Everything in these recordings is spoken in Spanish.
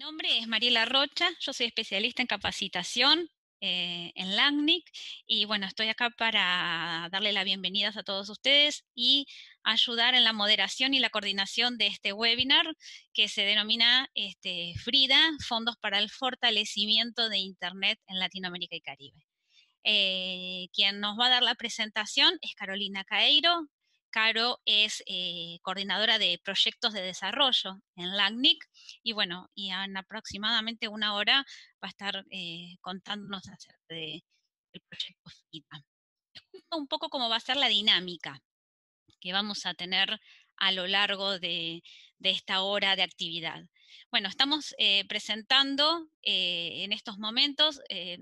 nombre es Mariela Rocha, yo soy especialista en capacitación eh, en LACNIC y bueno, estoy acá para darle las bienvenidas a todos ustedes y ayudar en la moderación y la coordinación de este webinar que se denomina este, FRIDA, Fondos para el Fortalecimiento de Internet en Latinoamérica y Caribe. Eh, quien nos va a dar la presentación es Carolina Caeiro, Caro es eh, coordinadora de proyectos de desarrollo en LACNIC y bueno, y en aproximadamente una hora va a estar eh, contándonos acerca del proyecto FITA. Un poco cómo va a ser la dinámica que vamos a tener a lo largo de, de esta hora de actividad. Bueno, estamos eh, presentando en estos momentos,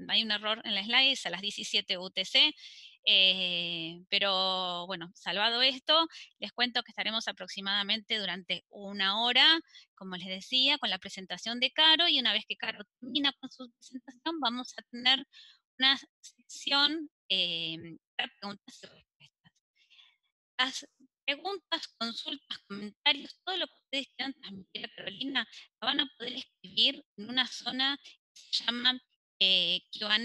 hay un error en la slide, es a las 17 UTC, eh, pero bueno, salvado esto, les cuento que estaremos aproximadamente durante una hora, como les decía, con la presentación de Caro y una vez que Caro termina con su presentación, vamos a tener una sección eh, preguntas y respuestas. Las preguntas, consultas, comentarios, todo lo que ustedes quieran transmitir a Carolina, la van a poder escribir en una zona que se llama eh, QA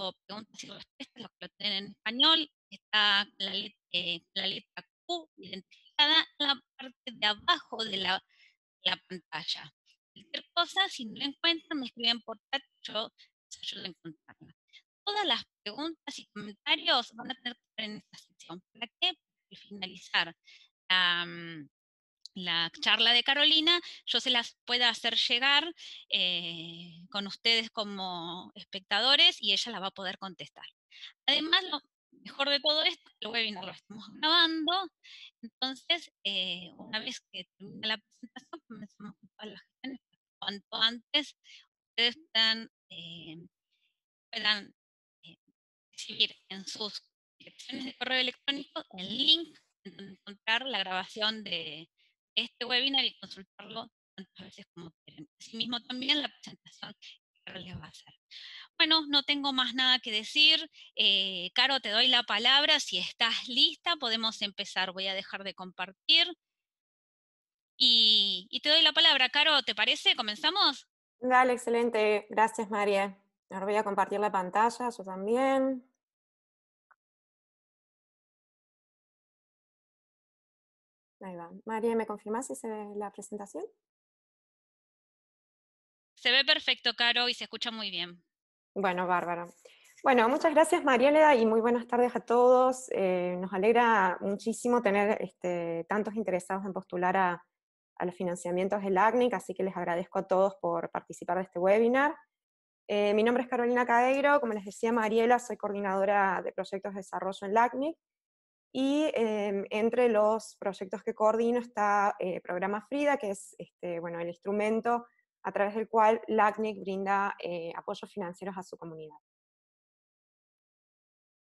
o preguntas y respuestas, los que lo tienen en español, está la, letra, eh, la letra Q identificada en la parte de abajo de la, pantalla. Cualquier cosa, si no la encuentran, me escriben por chat, yo les ayudo a encontrarla. Todas las preguntas y comentarios van a tener que estar en esta sección. ¿Para qué? Para finalizar la, la charla de Carolina, yo se las pueda hacer llegar eh, con ustedes como espectadores y ella la va a poder contestar. Además, lo mejor de todo esto, el webinar lo estamos grabando, entonces, eh, una vez que termine la presentación, comenzamos las cuanto antes ustedes puedan, eh, recibir en sus direcciones de correo electrónico el link encontrar la grabación de, este webinar y consultarlo tantas veces como quieran. Asimismo también la presentación que les va a hacer. Bueno, no tengo más nada que decir. Eh, Caro, te doy la palabra. Si estás lista, podemos empezar. Voy a dejar de compartir. Y, y te doy la palabra, Caro, ¿te parece? ¿Comenzamos? Dale, excelente. Gracias, María. Ahora voy a compartir la pantalla, yo también. Ahí va. María, ¿me confirmas si se ve la presentación? Se ve perfecto, Caro, y se escucha muy bien. Bueno, Bárbara. Bueno, muchas gracias Mariela, y muy buenas tardes a todos. Eh, nos alegra muchísimo tener este, tantos interesados en postular a, los financiamientos del ACNIC, así que les agradezco a todos por participar de este webinar. Eh, mi nombre es Carolina Cadeiro, como les decía Mariela, soy coordinadora de proyectos de desarrollo en LACNIC y em, entre los proyectos que coordino está el eh, Programa Frida, que es este, bueno, el instrumento a través del cual LACNIC brinda eh, apoyos financieros a su comunidad.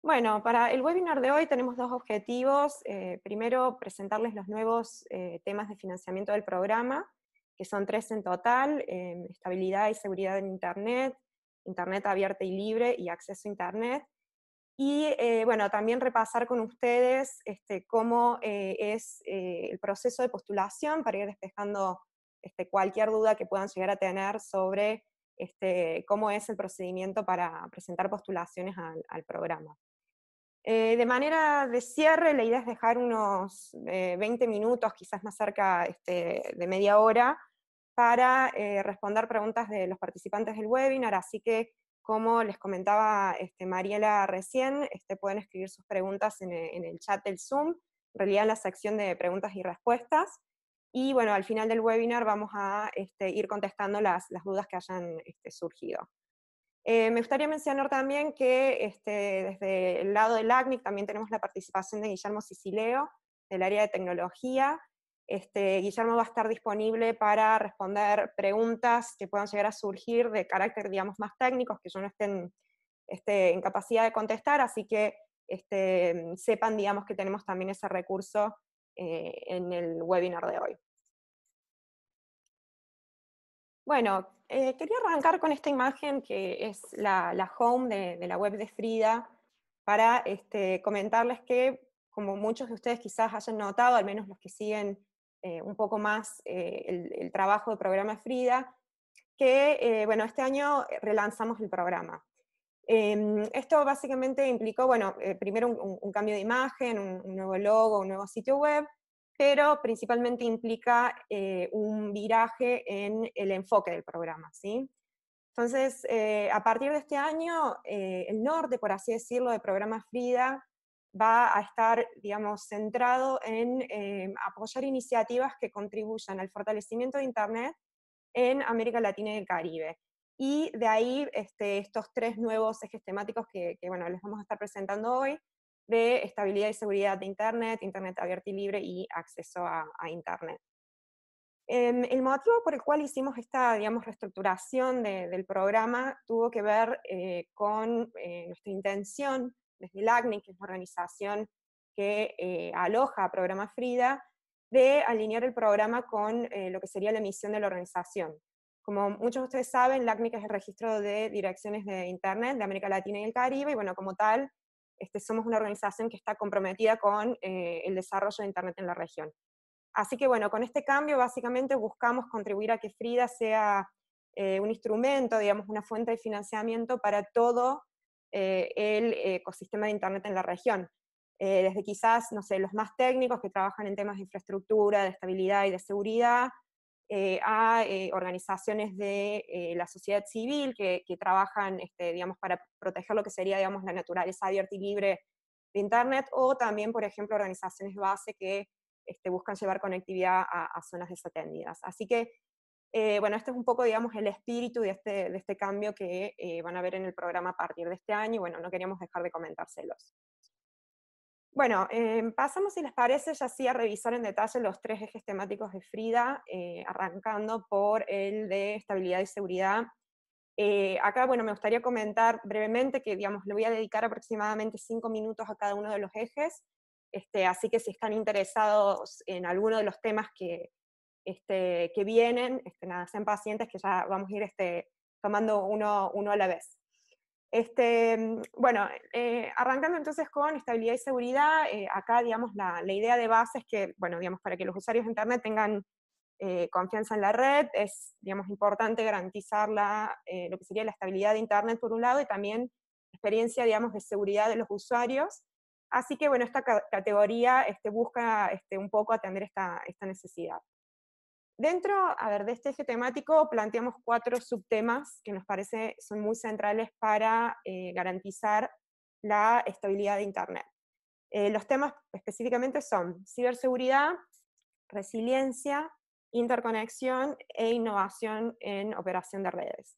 Bueno, para el webinar de hoy tenemos dos objetivos. Eh, primero, presentarles los nuevos temas de financiamiento del programa, que son tres en total, em, estabilidad y seguridad en Internet, Internet abierta y libre y acceso a Internet, y eh, bueno, también repasar con ustedes este, cómo eh, es eh, el proceso de postulación para ir despejando este, cualquier duda que puedan llegar a tener sobre este, cómo es el procedimiento para presentar postulaciones al, al programa. de manera de cierre, la idea es dejar unos 20 minutos, quizás más cerca de media hora, para responder preguntas de los participantes del webinar, así que como les comentaba este, Mariela recién, este, pueden escribir sus preguntas e, en, el chat del Zoom, en realidad en la sección de preguntas y respuestas. Y bueno, al final del webinar vamos a este, ir contestando las, dudas que hayan surgido. Eh, me gustaría mencionar también que desde el lado del ACNIC también tenemos la participación de Guillermo Sicileo, del área de tecnología, este, Guillermo va a estar disponible para responder preguntas que puedan llegar a surgir de carácter, digamos, más técnicos, que yo no estén, esté en capacidad de contestar, así que este, sepan, digamos, que tenemos también ese recurso eh, en el webinar de hoy. Bueno, eh, quería arrancar con esta imagen que es la, home de, la web de Frida, para este, comentarles que, como muchos de ustedes quizás hayan notado, al menos los que siguen eh, un poco más eh, el, trabajo del programa Frida, que, eh, bueno, este año relanzamos el programa. Em, esto básicamente implicó, bueno, primero un, cambio de imagen, un, nuevo logo, un nuevo sitio web, pero principalmente implica un viraje en el enfoque del programa, ¿sí? Entonces, a partir de este año, el norte, por así decirlo, del programa Frida va a estar, digamos, centrado en eh, apoyar iniciativas que contribuyan al fortalecimiento de Internet en América Latina y el Caribe. Y de ahí este, estos tres nuevos ejes temáticos que, bueno, les vamos a estar presentando hoy, de estabilidad y seguridad de Internet, Internet abierto y libre y acceso a, Internet. Em, el motivo por el cual hicimos esta, digamos, reestructuración del programa tuvo que ver eh, con eh, nuestra intención desde el que es una organización que eh, aloja a programa FRIDA, de alinear el programa con eh, lo que sería la misión de la organización. Como muchos de ustedes saben, LACNIC es el registro de direcciones de Internet de América Latina y el Caribe, y bueno, como tal, este, somos una organización que está comprometida con eh, el desarrollo de Internet en la región. Así que bueno, con este cambio básicamente buscamos contribuir a que Frida sea un instrumento, digamos, una fuente de financiamiento para todo eh, el ecosistema de Internet en la región. Eh, desde quizás, no sé, los más técnicos que trabajan en temas de infraestructura, de estabilidad y de seguridad, eh, a organizaciones de la sociedad civil que, trabajan, este, digamos, para proteger lo que sería, digamos, la naturaleza abierta y libre de Internet, o también, por ejemplo, organizaciones base que este, buscan llevar conectividad a, a zonas desatendidas. Así que eh, bueno, este es un poco, digamos, el espíritu de este, de este cambio que eh, van a ver en el programa a partir de este año, y bueno, no queríamos dejar de comentárselos. Bueno, em, pasamos, si les parece, ya sí a revisar en detalle los tres ejes temáticos de Frida, eh, arrancando por el de estabilidad y seguridad. acá, bueno, me gustaría comentar brevemente que, digamos, le voy a dedicar aproximadamente cinco minutos a cada uno de los ejes, este, así que si están interesados en alguno de los temas que, este, que vienen, este, nada, sean pacientes que ya vamos a ir este, tomando uno, a la vez. Mm, bueno, eh, arrancando entonces con estabilidad y seguridad, eh, acá, digamos, la, idea de base es que, bueno, digamos, para que los usuarios de Internet tengan eh, confianza en la red, es, digamos, importante garantizar lo que sería la estabilidad de Internet por un lado y también la experiencia, digamos, de seguridad de los usuarios. Así que, bueno, esta categoría este, busca un poco atender esta necesidad. Dentro, a ver, de este eje temático planteamos cuatro subtemas que nos parece son muy centrales para eh, garantizar la estabilidad de Internet. Eh, los temas específicamente son ciberseguridad, resiliencia, interconexión e innovación en operación de redes.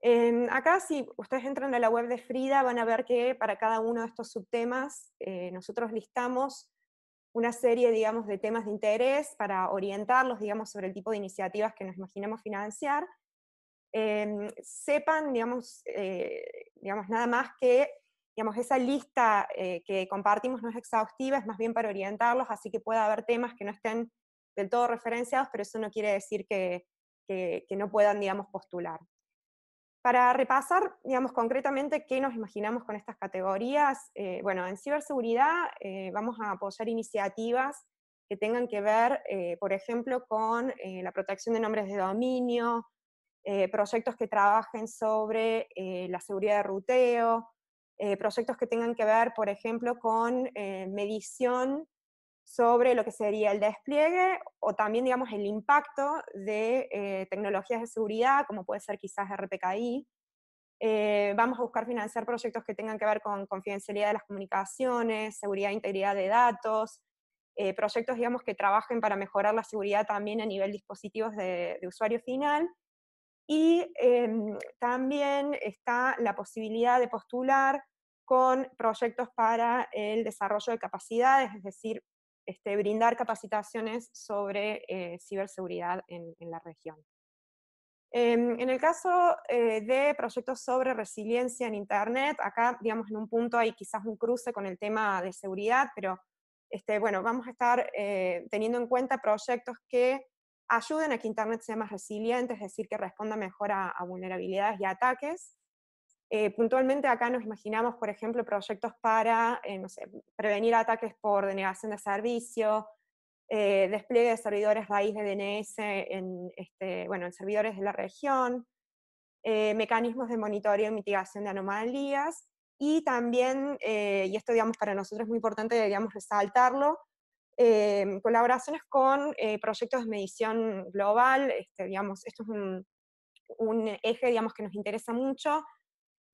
Em, acá, si ustedes entran a la web de Frida, van a ver que para cada uno de estos subtemas eh, nosotros listamos una serie, de temas de interés para orientarlos, digamos, sobre el tipo de iniciativas que nos imaginamos financiar, em, sepan, digamos, eh, digamos, nada más que, digamos, esa lista eh, que compartimos no es exhaustiva, es más bien para orientarlos, así que puede haber temas que no estén del todo referenciados, pero eso no quiere decir que, que no puedan, digamos, postular. Para repasar, digamos, concretamente qué nos imaginamos con estas categorías, eh, bueno, en ciberseguridad eh, vamos a apoyar iniciativas que tengan que ver, eh, por ejemplo, con la protección de nombres de dominio, proyectos que trabajen sobre la seguridad de ruteo, proyectos que tengan que ver, por ejemplo, con medición sobre lo que sería el despliegue o también, digamos, el impacto de eh, tecnologías de seguridad, como puede ser quizás RPKI. Eh, vamos a buscar financiar proyectos que tengan que ver con confidencialidad de las comunicaciones, seguridad e integridad de datos, eh, proyectos, digamos, que trabajen para mejorar la seguridad también a nivel dispositivos de, de usuario final. Y em, también está la posibilidad de postular con proyectos para el desarrollo de capacidades, es decir, este, brindar capacitaciones sobre eh, ciberseguridad en, la región. Em, en el caso eh, de proyectos sobre resiliencia en Internet, acá, digamos, en un punto hay quizás un cruce con el tema de seguridad, pero este, bueno, vamos a estar eh, teniendo en cuenta proyectos que ayuden a que Internet sea más resiliente, es decir, que responda mejor a vulnerabilidades y ataques, eh, puntualmente acá nos imaginamos, por ejemplo, proyectos para, eh, prevenir ataques por denegación de servicio, eh, despliegue de servidores raíz de DNS en, este, bueno, servidores de la región, mecanismos de monitoreo y mitigación de anomalías, y también, y esto digamos para nosotros es muy importante, digamos resaltarlo, colaboraciones con proyectos de medición global, este, esto es un, eje que nos interesa mucho,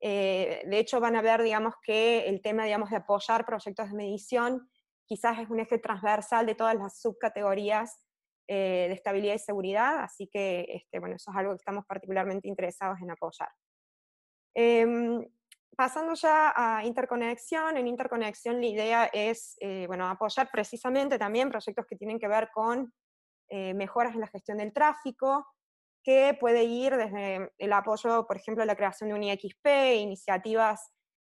eh, de hecho, van a ver, digamos, que el tema, de apoyar proyectos de medición quizás es un eje transversal de todas las subcategorías eh, de estabilidad y seguridad, así que, este, eso es algo que estamos particularmente interesados en apoyar. Em, pasando ya a interconexión, en interconexión la idea es, eh, apoyar precisamente también proyectos que tienen que ver con mejoras en la gestión del tráfico, que puede ir desde el apoyo, por ejemplo, a la creación de un IXP, iniciativas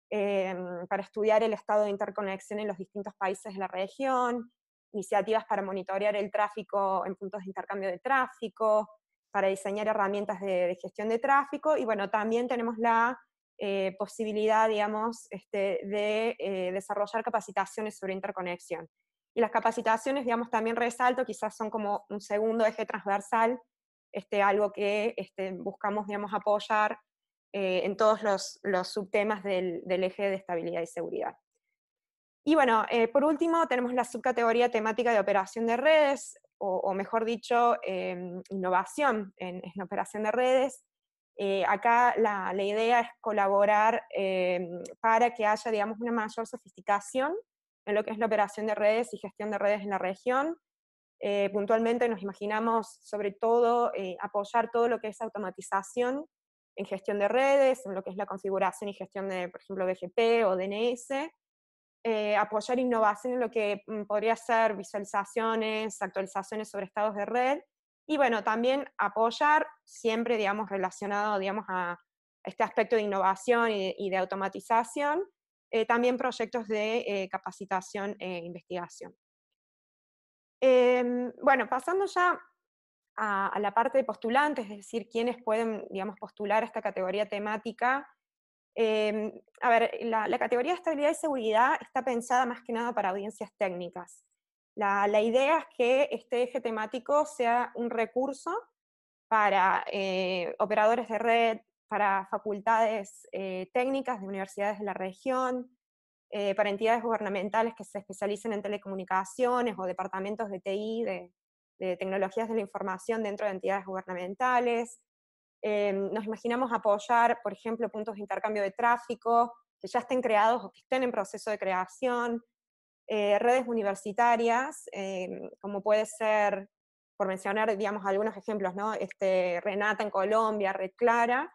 em, para estudiar el estado de interconexión en los distintos países de la región, iniciativas para monitorear el tráfico en puntos de intercambio de tráfico, para diseñar herramientas de, gestión de tráfico, y bueno, también tenemos la eh, posibilidad, digamos, este, de eh, desarrollar capacitaciones sobre interconexión. Y las capacitaciones, digamos, también resalto, quizás son como un segundo eje transversal este, algo que este, buscamos digamos, apoyar eh, en todos los, subtemas del, eje de estabilidad y seguridad. Y bueno, eh, por último tenemos la subcategoría temática de operación de redes, o, mejor dicho, em, innovación en, en, operación de redes. Eh, acá la, la, idea es colaborar em, para que haya, digamos, una mayor sofisticación en lo que es la operación de redes y gestión de redes en la región, eh, puntualmente nos imaginamos sobre todo eh, apoyar todo lo que es automatización en gestión de redes, en lo que es la configuración y gestión de, por ejemplo, BGP o DNS, eh, apoyar innovación en lo que mm, podría ser visualizaciones, actualizaciones sobre estados de red, y bueno, también apoyar siempre, digamos, relacionado, digamos, a este aspecto de innovación y de automatización, también proyectos de capacitación e investigación. Em, bueno, pasando ya a, la parte de postulantes, es decir, quiénes pueden, digamos, postular a esta categoría temática. Em, a ver, la, categoría de estabilidad y seguridad está pensada más que nada para audiencias técnicas. La, idea es que este eje temático sea un recurso para eh, operadores de red, para facultades eh, técnicas de universidades de la región, eh, para entidades gubernamentales que se especialicen en telecomunicaciones o departamentos de TI, de, tecnologías de la información dentro de entidades gubernamentales. Em, nos imaginamos apoyar, por ejemplo, puntos de intercambio de tráfico que ya estén creados o que estén en proceso de creación, eh, redes universitarias, em, como puede ser, por mencionar, digamos, algunos ejemplos, ¿no? Este, Renata en Colombia, Red Clara,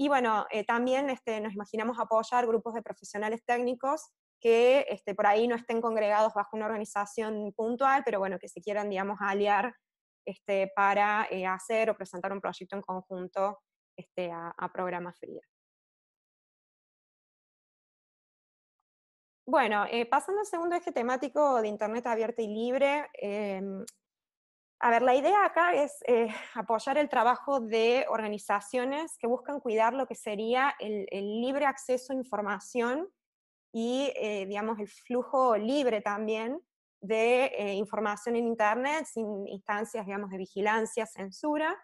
y bueno, eh, también este, nos imaginamos apoyar grupos de profesionales técnicos que este, por ahí no estén congregados bajo una organización puntual, pero bueno, que se quieran, digamos, aliar este, para eh, hacer o presentar un proyecto en conjunto a, a, Programa Bueno, eh, pasando al segundo eje temático de Internet abierto y libre, em, a ver, la idea acá es eh, apoyar el trabajo de organizaciones que buscan cuidar lo que sería el, libre acceso a información y, eh, digamos, el flujo libre también de eh, información en Internet sin instancias, digamos, de vigilancia, censura.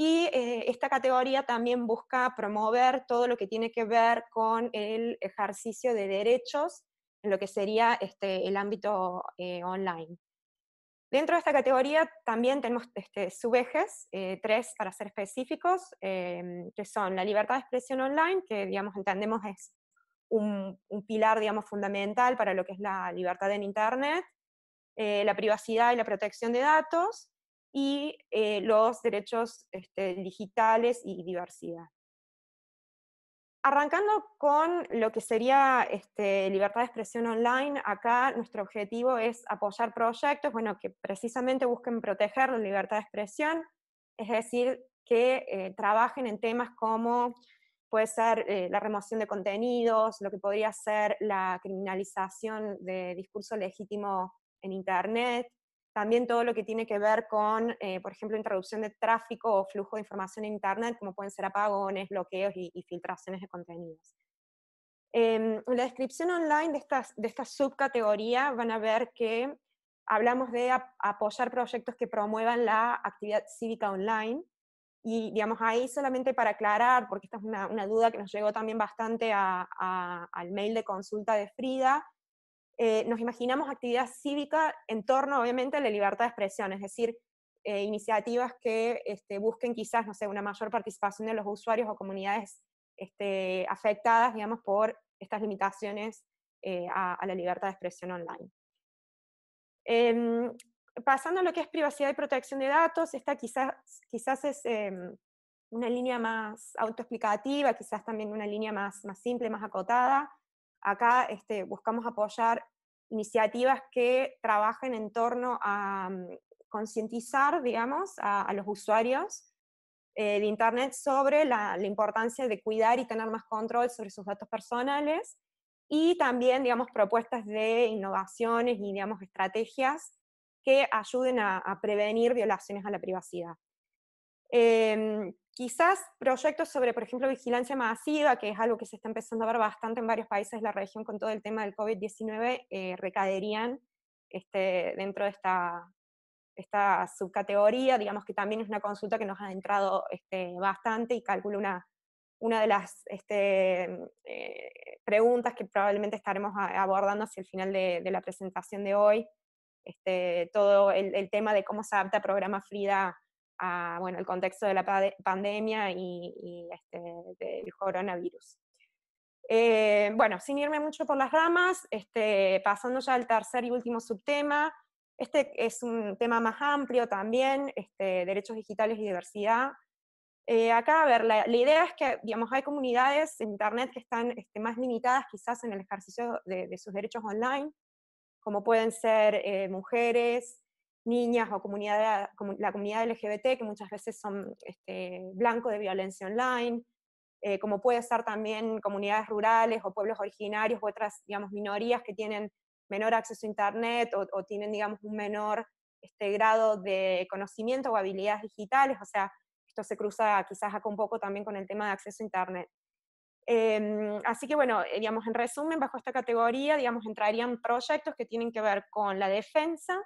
Y esta categoría también busca promover todo lo que tiene que ver con el ejercicio de derechos en lo que sería este, el ámbito online. Dentro de esta categoría también tenemos este, subejes, eh, tres para ser específicos, em, que son la libertad de expresión online, que digamos entendemos es un, pilar digamos, fundamental para lo que es la libertad en Internet, eh, la privacidad y la protección de datos, y eh, los derechos este, digitales y diversidad. Arrancando con lo que sería este, libertad de expresión online, acá nuestro objetivo es apoyar proyectos bueno, que precisamente busquen proteger la libertad de expresión, es decir, que eh, trabajen en temas como puede ser eh, la remoción de contenidos, lo que podría ser la criminalización de discurso legítimo en Internet, también todo lo que tiene que ver con, eh, por ejemplo, introducción de tráfico o flujo de información en Internet, como pueden ser apagones, bloqueos y, filtraciones de contenidos. Em, en la descripción online de esta, de subcategoría van a ver que hablamos de apoyar proyectos que promuevan la actividad cívica online. Y digamos, ahí solamente para aclarar, porque esta es una, una duda que nos llegó también bastante al mail de consulta de Frida, eh, nos imaginamos actividad cívica en torno, obviamente, a la libertad de expresión, es decir, eh, iniciativas que este, busquen quizás, no sé, una mayor participación de los usuarios o comunidades este, afectadas, digamos, por estas limitaciones eh, a, la libertad de expresión online. Em, pasando a lo que es privacidad y protección de datos, esta quizás, quizás es em, una línea más autoexplicativa, quizás también una línea más, más simple, más acotada. Acá este, buscamos apoyar iniciativas que trabajen en torno a mm, concientizar, digamos, a, los usuarios eh, de Internet sobre la, importancia de cuidar y tener más control sobre sus datos personales y también, digamos, propuestas de innovaciones y, digamos, estrategias que ayuden a, prevenir violaciones a la privacidad. Em, Quizás proyectos sobre, por ejemplo, vigilancia masiva, que es algo que se está empezando a ver bastante en varios países de la región con todo el tema del COVID-19, eh, recaerían este, dentro de esta, esta subcategoría, digamos que también es una consulta que nos ha entrado este, bastante y calculo una, una de las este, eh, preguntas que probablemente estaremos abordando hacia el final de, la presentación de hoy, todo el, tema de cómo se adapta el programa FRIDA bueno, el contexto de la pandemia y, este, del coronavirus. Eh, bueno, sin irme mucho por las ramas, este, pasando ya al tercer y último subtema, este es un tema más amplio también, este, derechos digitales y diversidad. Eh, acá, a ver, la, idea es que, digamos, hay comunidades en Internet que están más limitadas quizás en el ejercicio de, sus derechos online, como pueden ser eh, mujeres, niñas o la comunidad LGBT, que muchas veces son este, blanco de violencia online, eh, como puede ser también comunidades rurales o pueblos originarios u otras, digamos, minorías que tienen menor acceso a Internet o, tienen, digamos, un menor este, grado de conocimiento o habilidades digitales, o sea, esto se cruza quizás acá un poco también con el tema de acceso a Internet. Em, así que bueno, eh, digamos, en resumen, bajo esta categoría, digamos, entrarían proyectos que tienen que ver con la defensa,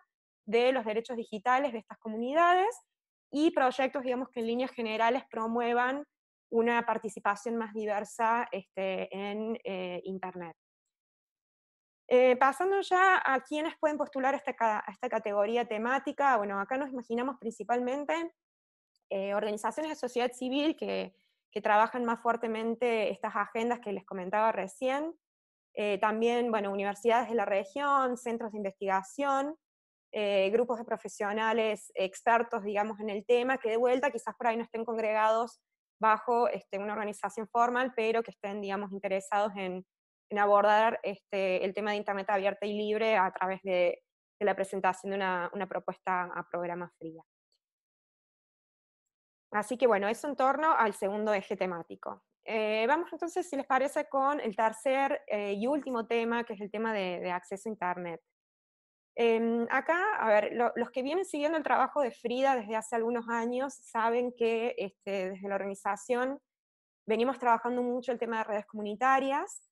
de los derechos digitales de estas comunidades y proyectos, digamos, que en líneas generales promuevan una participación más diversa este, en eh, Internet. Eh, pasando ya a quienes pueden postular a esta, categoría temática, bueno, acá nos imaginamos principalmente eh, organizaciones de sociedad civil que, que, trabajan más fuertemente estas agendas que les comentaba recién, también, bueno, universidades de la región, centros de investigación, eh, grupos de profesionales expertos, digamos, en el tema, que de vuelta quizás por ahí no estén congregados bajo este, una organización formal, pero que estén, digamos, interesados en, abordar este, el tema de Internet abierta y libre a través de, la presentación de una, propuesta a programa fría. Así que bueno, eso en torno al segundo eje temático. Eh, vamos entonces, si les parece, con el tercer eh, y último tema, que es el tema de acceso a Internet. Em, acá, a ver, los que vienen siguiendo el trabajo de Frida desde hace algunos años saben que este, desde la organización venimos trabajando mucho el tema de redes comunitarias,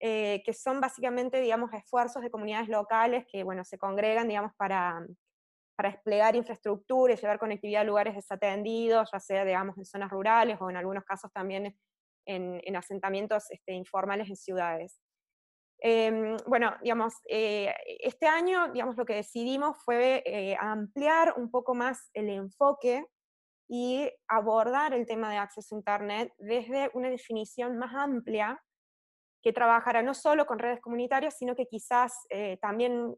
eh, que son básicamente, digamos, esfuerzos de comunidades locales que, bueno, se congregan, digamos, para, para desplegar infraestructura y llevar conectividad a lugares desatendidos, ya sea, digamos, en zonas rurales o en algunos casos también en, asentamientos este, informales en ciudades. Em, bueno, digamos, eh, este año, digamos, lo que decidimos fue eh, ampliar un poco más el enfoque y abordar el tema de acceso a Internet desde una definición más amplia que trabajara no solo con redes comunitarias, sino que quizás eh, también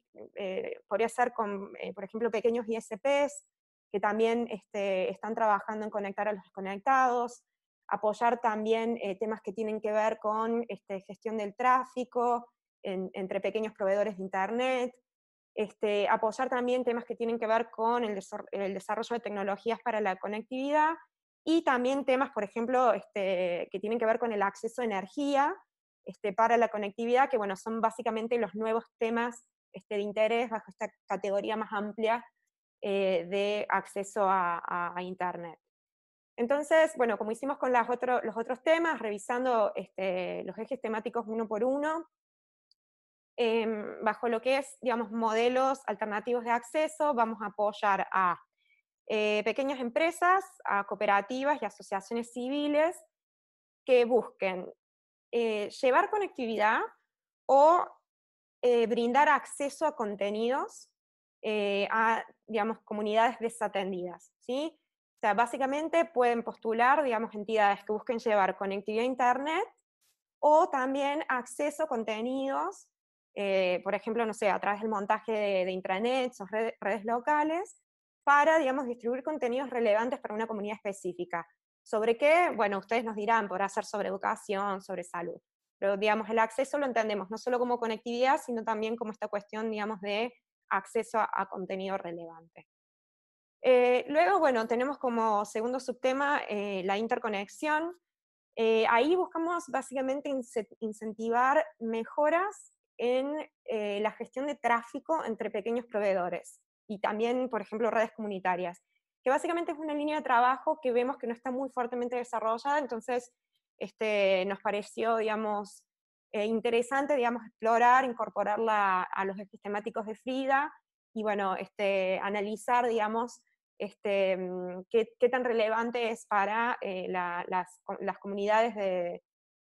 podría ser con, por ejemplo, pequeños ISPs que también este, están trabajando en conectar a los desconectados, apoyar también eh, temas que tienen que ver con este, gestión del tráfico entre pequeños proveedores de Internet, este, apoyar también temas que tienen que ver con el, desarrollo de tecnologías para la conectividad y también temas, por ejemplo, este, que tienen que ver con el acceso a energía este, para la conectividad, que bueno, son básicamente los nuevos temas este, de interés bajo esta categoría más amplia eh, de acceso a Internet. Entonces, bueno, como hicimos con los otros temas, revisando este, los ejes temáticos uno por uno, em, bajo lo que es, digamos, modelos alternativos de acceso, vamos a apoyar a eh, pequeñas empresas, a cooperativas y asociaciones civiles que busquen eh, llevar conectividad o eh, brindar acceso a contenidos a, digamos, comunidades desatendidas, ¿sí? O sea, básicamente pueden postular, digamos, entidades que busquen llevar conectividad a Internet o también acceso a contenidos, eh, por ejemplo, no sé, a través del montaje de, intranet, intranets o redes locales, para, digamos, distribuir contenidos relevantes para una comunidad específica. ¿Sobre qué? Bueno, ustedes nos dirán, podrá ser sobre educación, sobre salud. Pero, digamos, el acceso lo entendemos no solo como conectividad, sino también como esta cuestión, digamos, de acceso a contenido relevante. Eh, luego, bueno, tenemos como segundo subtema eh, la interconexión. Eh, ahí buscamos básicamente incentivar mejoras en la gestión de tráfico entre pequeños proveedores y también, por ejemplo, redes comunitarias, que básicamente es una línea de trabajo que vemos que no está muy fuertemente desarrollada, entonces este, nos pareció, digamos, interesante, digamos, explorar, incorporarla a los sistemáticos de Frida y, bueno, este, analizar, digamos, este, mm, qué, tan relevante es para eh, las, comunidades de,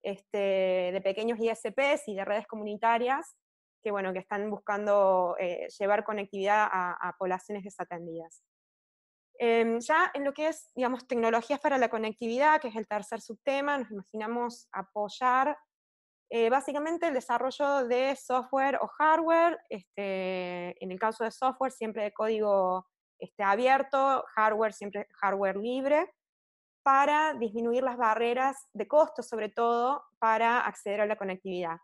este, pequeños ISPs y de redes comunitarias que, bueno, que están buscando eh, llevar conectividad a, poblaciones desatendidas. Em, ya en lo que es, digamos, tecnologías para la conectividad, que es el tercer subtema, nos imaginamos apoyar eh, básicamente el desarrollo de software o hardware, este, en el caso de software siempre de código esté abierto, hardware siempre hardware libre, para disminuir las barreras de costo, sobre todo para acceder a la conectividad.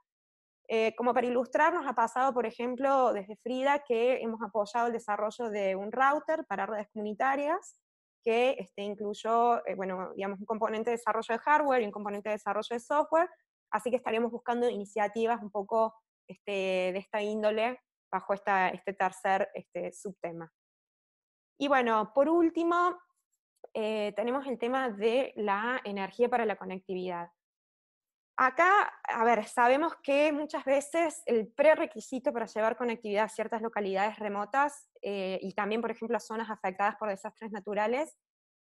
Eh, como para ilustrar, nos ha pasado, por ejemplo, desde Frida que hemos apoyado el desarrollo de un router para redes comunitarias que este, incluyó, eh, bueno, digamos, un componente de desarrollo de hardware y un componente de desarrollo de software, así que estaremos buscando iniciativas un poco este, de esta índole bajo esta, este tercer este, subtema. Y bueno, por último, eh, tenemos el tema de la energía para la conectividad. Acá, a ver, sabemos que muchas veces el prerequisito para llevar conectividad a ciertas localidades remotas eh, y también, por ejemplo, a zonas afectadas por desastres naturales,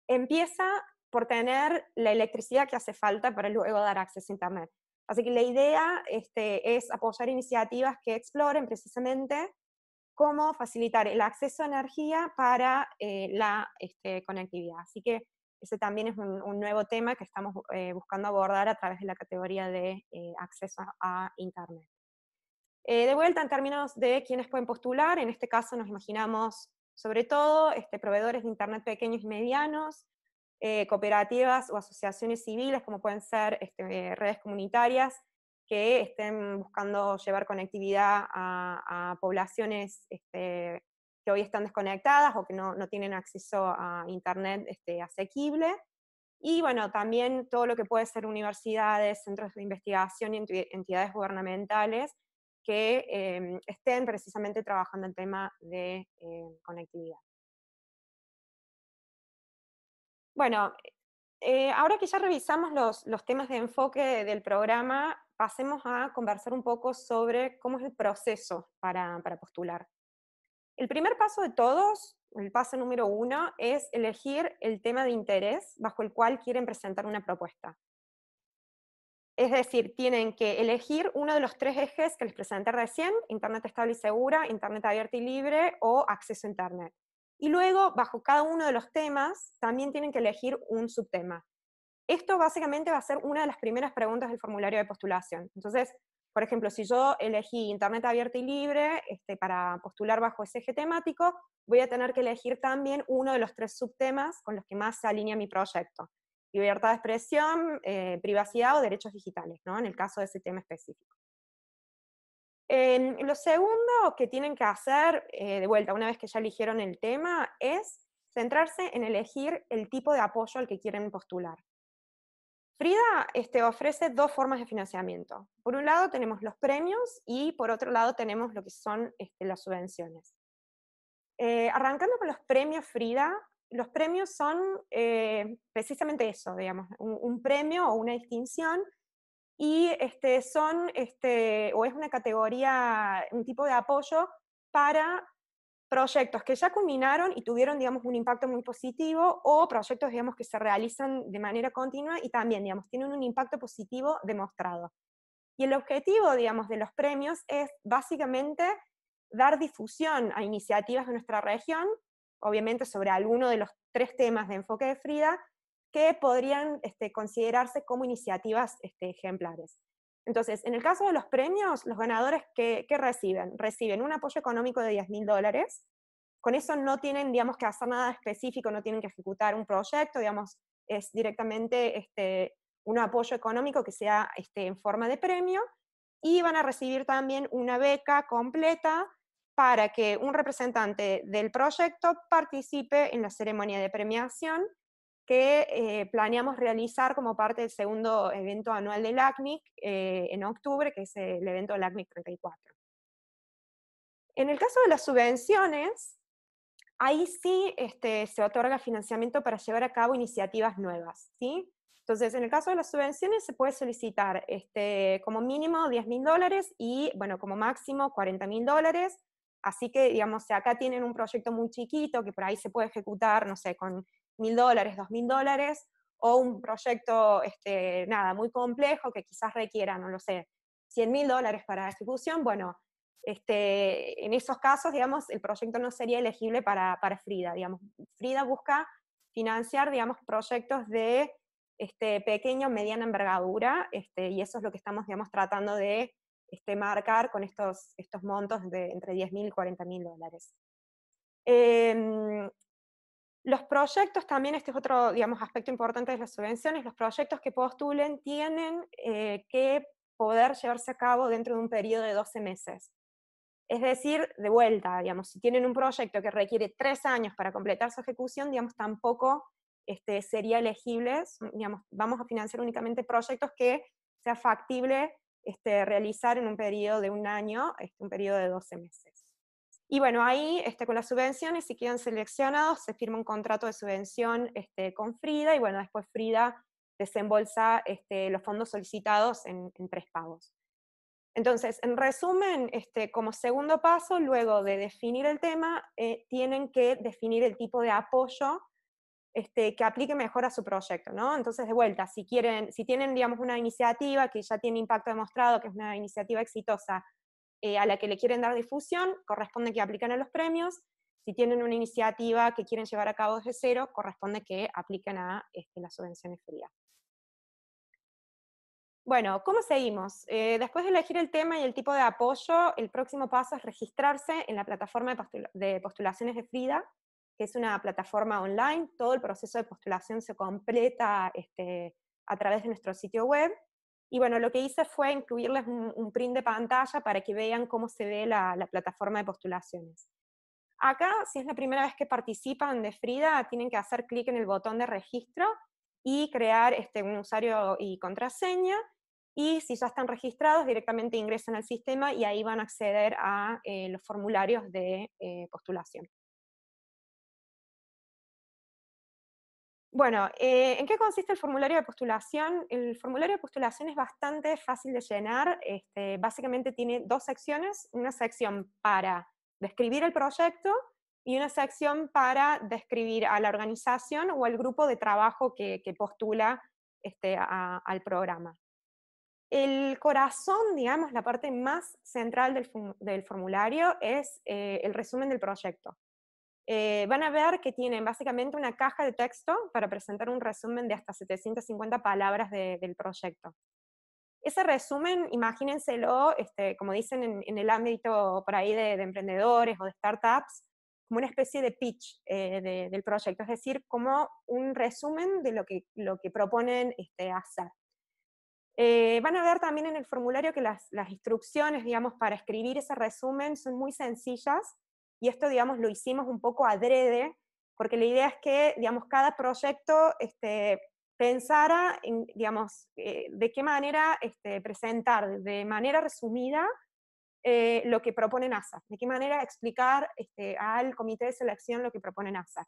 empieza por tener la electricidad que hace falta para luego dar acceso a Internet. Así que la idea este, es apoyar iniciativas que exploren precisamente cómo facilitar el acceso a energía para eh, la este, conectividad. Así que ese también es un, nuevo tema que estamos eh, buscando abordar a través de la categoría de eh, acceso a Internet. de vuelta, en términos de quiénes pueden postular, en este caso nos imaginamos sobre todo este, proveedores de Internet pequeños y medianos, cooperativas o asociaciones civiles, como pueden ser este, redes comunitarias, que estén buscando llevar conectividad a, poblaciones este, que hoy están desconectadas o que no, tienen acceso a Internet este, asequible. Y bueno, también todo lo que puede ser universidades, centros de investigación y entidades gubernamentales que em, estén precisamente trabajando el tema de eh, conectividad. Bueno, eh, ahora que ya revisamos los, los, temas de enfoque del programa, pasemos a conversar un poco sobre cómo es el proceso para, postular. El primer paso de todos, el paso número uno, es elegir el tema de interés bajo el cual quieren presentar una propuesta. Es decir, tienen que elegir uno de los tres ejes que les presenté recién, Internet estable y segura, Internet abierto y libre o acceso a Internet. Y luego, bajo cada uno de los temas, también tienen que elegir un subtema. Esto básicamente va a ser una de las primeras preguntas del formulario de postulación. Entonces, por ejemplo, si yo elegí Internet abierto y libre este, para postular bajo ese eje temático, voy a tener que elegir también uno de los tres subtemas con los que más se alinea mi proyecto. Libertad de expresión, eh, privacidad o derechos digitales, ¿no? en el caso de ese tema específico. lo segundo que tienen que hacer, eh, de vuelta, una vez que ya eligieron el tema, es centrarse en elegir el tipo de apoyo al que quieren postular. Frida este, ofrece dos formas de financiamiento. Por un lado tenemos los premios y por otro lado tenemos lo que son este, las subvenciones. Eh, arrancando con los premios Frida, los premios son eh, precisamente eso, digamos, un, premio o una distinción y este, son, este, o es una categoría, un tipo de apoyo para proyectos que ya culminaron y tuvieron, digamos, un impacto muy positivo o proyectos, digamos, que se realizan de manera continua y también, digamos, tienen un impacto positivo demostrado. Y el objetivo, digamos, de los premios es básicamente dar difusión a iniciativas de nuestra región, obviamente sobre alguno de los tres temas de enfoque de Frida, que podrían este, considerarse como iniciativas este, ejemplares. Entonces, en el caso de los premios, los ganadores, ¿qué, reciben? Reciben un apoyo económico de 10 mil dólares. Con eso no tienen, digamos, que hacer nada específico, no tienen que ejecutar un proyecto, digamos, es directamente este, un apoyo económico que sea este, en forma de premio. Y van a recibir también una beca completa para que un representante del proyecto participe en la ceremonia de premiación que eh, planeamos realizar como parte del segundo evento anual del ACNIC eh, en octubre, que es el evento del 34. En el caso de las subvenciones, ahí sí este, se otorga financiamiento para llevar a cabo iniciativas nuevas, ¿sí? Entonces, en el caso de las subvenciones se puede solicitar este, como mínimo 10 mil dólares y, bueno, como máximo 40 mil dólares. Así que, digamos, si acá tienen un proyecto muy chiquito que por ahí se puede ejecutar, no sé, con mil dólares, dos mil dólares, o un proyecto, este, nada, muy complejo que quizás requiera, no lo sé, 100 mil dólares para ejecución, bueno, este, en esos casos, digamos, el proyecto no sería elegible para, Frida, digamos. Frida busca financiar, digamos, proyectos de este, pequeño, mediana envergadura, este, y eso es lo que estamos, digamos, tratando de este, marcar con estos, estos montos de entre 10 mil y 40 mil dólares. Eh, los proyectos también, este es otro, digamos, aspecto importante de las subvenciones, los proyectos que postulen tienen eh, que poder llevarse a cabo dentro de un periodo de 12 meses. Es decir, de vuelta, digamos, si tienen un proyecto que requiere tres años para completar su ejecución, digamos, tampoco este, sería elegible, digamos, vamos a financiar únicamente proyectos que sea factible este, realizar en un periodo de un año, este, un periodo de 12 meses. Y bueno, ahí este, con las subvenciones, si quedan seleccionados, se firma un contrato de subvención este, con Frida y bueno, después Frida desembolsa este, los fondos solicitados en, tres pagos. Entonces, en resumen, este, como segundo paso, luego de definir el tema, eh, tienen que definir el tipo de apoyo que aplique mejor a su proyecto, ¿no? Entonces, de vuelta, si quieren, si tienen, digamos, una iniciativa que ya tiene impacto demostrado, que es una iniciativa exitosa, eh, a la que le quieren dar difusión, corresponde que apliquen a los premios. Si tienen una iniciativa que quieren llevar a cabo desde cero, corresponde que apliquen a este, las subvenciones Frida. Bueno, ¿cómo seguimos? Eh, después de elegir el tema y el tipo de apoyo, el próximo paso es registrarse en la plataforma de, postulaciones de Frida, que es una plataforma online. Todo el proceso de postulación se completa este, a través de nuestro sitio web. Y bueno, lo que hice fue incluirles un, print de pantalla para que vean cómo se ve la, plataforma de postulaciones. Acá, si es la primera vez que participan de Frida, tienen que hacer clic en el botón de registro y crear este, un usuario y contraseña. Y si ya están registrados, directamente ingresan al sistema y ahí van a acceder a eh, los formularios de eh, postulación. Bueno, eh, ¿en qué consiste el formulario de postulación? El formulario de postulación es bastante fácil de llenar. Este, básicamente tiene dos secciones, una sección para describir el proyecto y una sección para describir a la organización o al grupo de trabajo que, postula este, al programa. El corazón, digamos, la parte más central del, formulario es eh, el resumen del proyecto. Eh, van a ver que tienen básicamente una caja de texto para presentar un resumen de hasta 750 palabras del proyecto. Ese resumen, imagínenselo, este, como dicen en, el ámbito por ahí de, emprendedores o de startups, como una especie de pitch eh, del proyecto, es decir, como un resumen de lo que, lo que proponen este, hacer. Eh, van a ver también en el formulario que las, las instrucciones, digamos, para escribir ese resumen son muy sencillas, y esto, digamos, lo hicimos un poco adrede, porque la idea es que, digamos, cada proyecto este, pensara, digamos, eh, de qué manera este, presentar de manera resumida eh, lo que propone NASA, de qué manera explicar este, al comité de selección lo que propone NASA.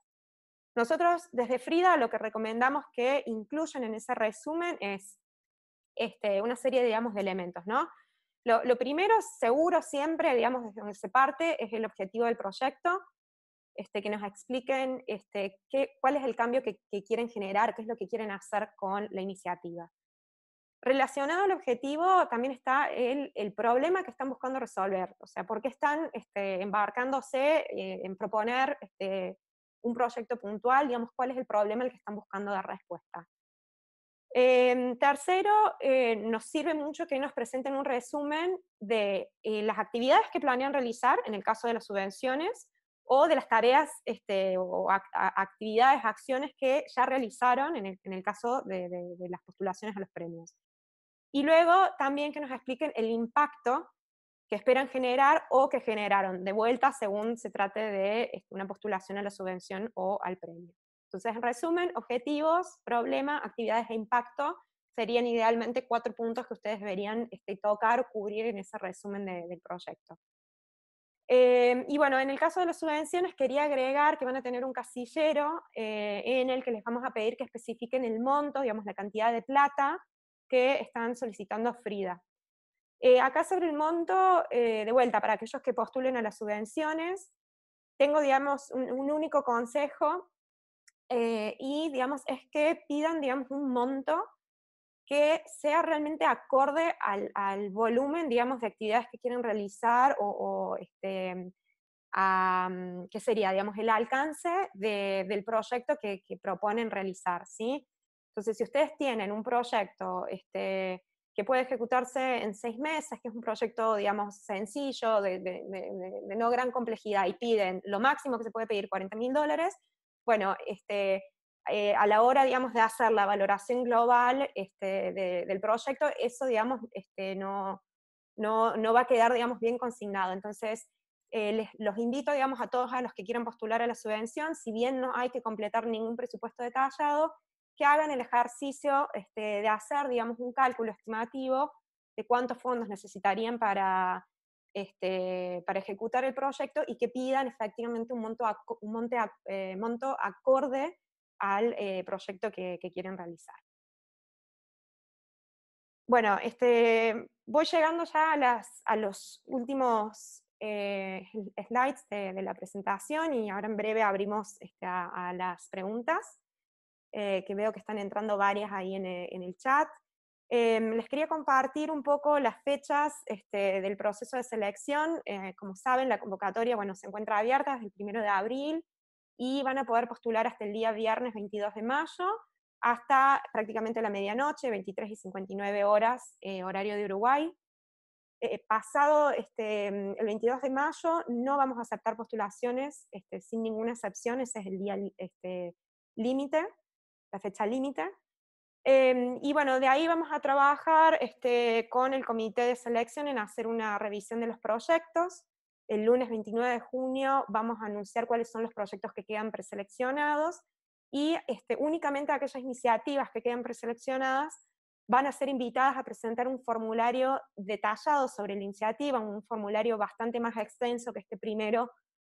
Nosotros desde Frida lo que recomendamos que incluyan en ese resumen es este, una serie, digamos, de elementos, ¿no? Lo, primero, seguro siempre, digamos, desde donde se parte, es el objetivo del proyecto, este, que nos expliquen este, cuál es el cambio que, quieren generar, qué es lo que quieren hacer con la iniciativa. Relacionado al objetivo también está el, problema que están buscando resolver, o sea, por qué están este, embarcándose eh, en proponer un proyecto puntual, digamos, cuál es el problema al que están buscando dar respuesta. Em, tercero, eh, nos sirve mucho que nos presenten un resumen de eh, las actividades que planean realizar, en el caso de las subvenciones, o de las tareas este, o actividades, acciones que ya realizaron en el, caso de las postulaciones a los premios. Y luego también que nos expliquen el impacto que esperan generar o que generaron, de vuelta según se trate de este, una postulación a la subvención o al premio. Entonces, en resumen, objetivos, problema, actividades de impacto serían idealmente cuatro puntos que ustedes deberían este, tocar o cubrir en ese resumen del proyecto. Em, y bueno, en el caso de las subvenciones quería agregar que van a tener un casillero eh, en el que les vamos a pedir que especifiquen el monto, digamos la cantidad de plata que están solicitando Frida. Eh, acá sobre el monto, eh, de vuelta, para aquellos que postulen a las subvenciones, tengo, digamos, un único consejo eh, y digamos, es que pidan digamos, un monto que sea realmente acorde al, volumen, digamos, de actividades que quieren realizar o, o este, ¿qué sería, digamos, el alcance del proyecto que, proponen realizar, ¿sí? Entonces, si ustedes tienen un proyecto este, que puede ejecutarse en seis meses, que es un proyecto, digamos, sencillo, de, de no gran complejidad, y piden lo máximo que se puede pedir, 40 mil dólares, bueno, este, eh, a la hora, digamos, de hacer la valoración global este, del proyecto, eso, digamos, este, no, va a quedar, digamos, bien consignado. Entonces, eh, los invito, digamos, a todos a los que quieran postular a la subvención, si bien no hay que completar ningún presupuesto detallado, que hagan el ejercicio de hacer, digamos, un cálculo estimativo de cuántos fondos necesitarían para, este, para ejecutar el proyecto y que pidan efectivamente un monto, un monte, eh, monto acorde al eh, proyecto que, quieren realizar. Bueno, este, voy llegando ya a, las, a los últimos eh, slides de, la presentación y ahora en breve abrimos este, a, las preguntas, que veo que están entrando varias ahí en el chat. Em, les quería compartir un poco las fechas este, del proceso de selección. Eh, como saben, la convocatoria bueno, se encuentra abierta desde el primero de abril y van a poder postular hasta el día viernes 22 de mayo hasta prácticamente la medianoche, 23 y 59 horas, eh, horario de Uruguay. Eh, pasado este, mm, el 22 de mayo no vamos a aceptar postulaciones este, sin ninguna excepción, ese es el día límite, la fecha límite. Em, y bueno, de ahí vamos a trabajar este, con el comité de selección en hacer una revisión de los proyectos. El lunes 29 de junio vamos a anunciar cuáles son los proyectos que quedan preseleccionados y este, únicamente aquellas iniciativas que quedan preseleccionadas van a ser invitadas a presentar un formulario detallado sobre la iniciativa, un formulario bastante más extenso que este primero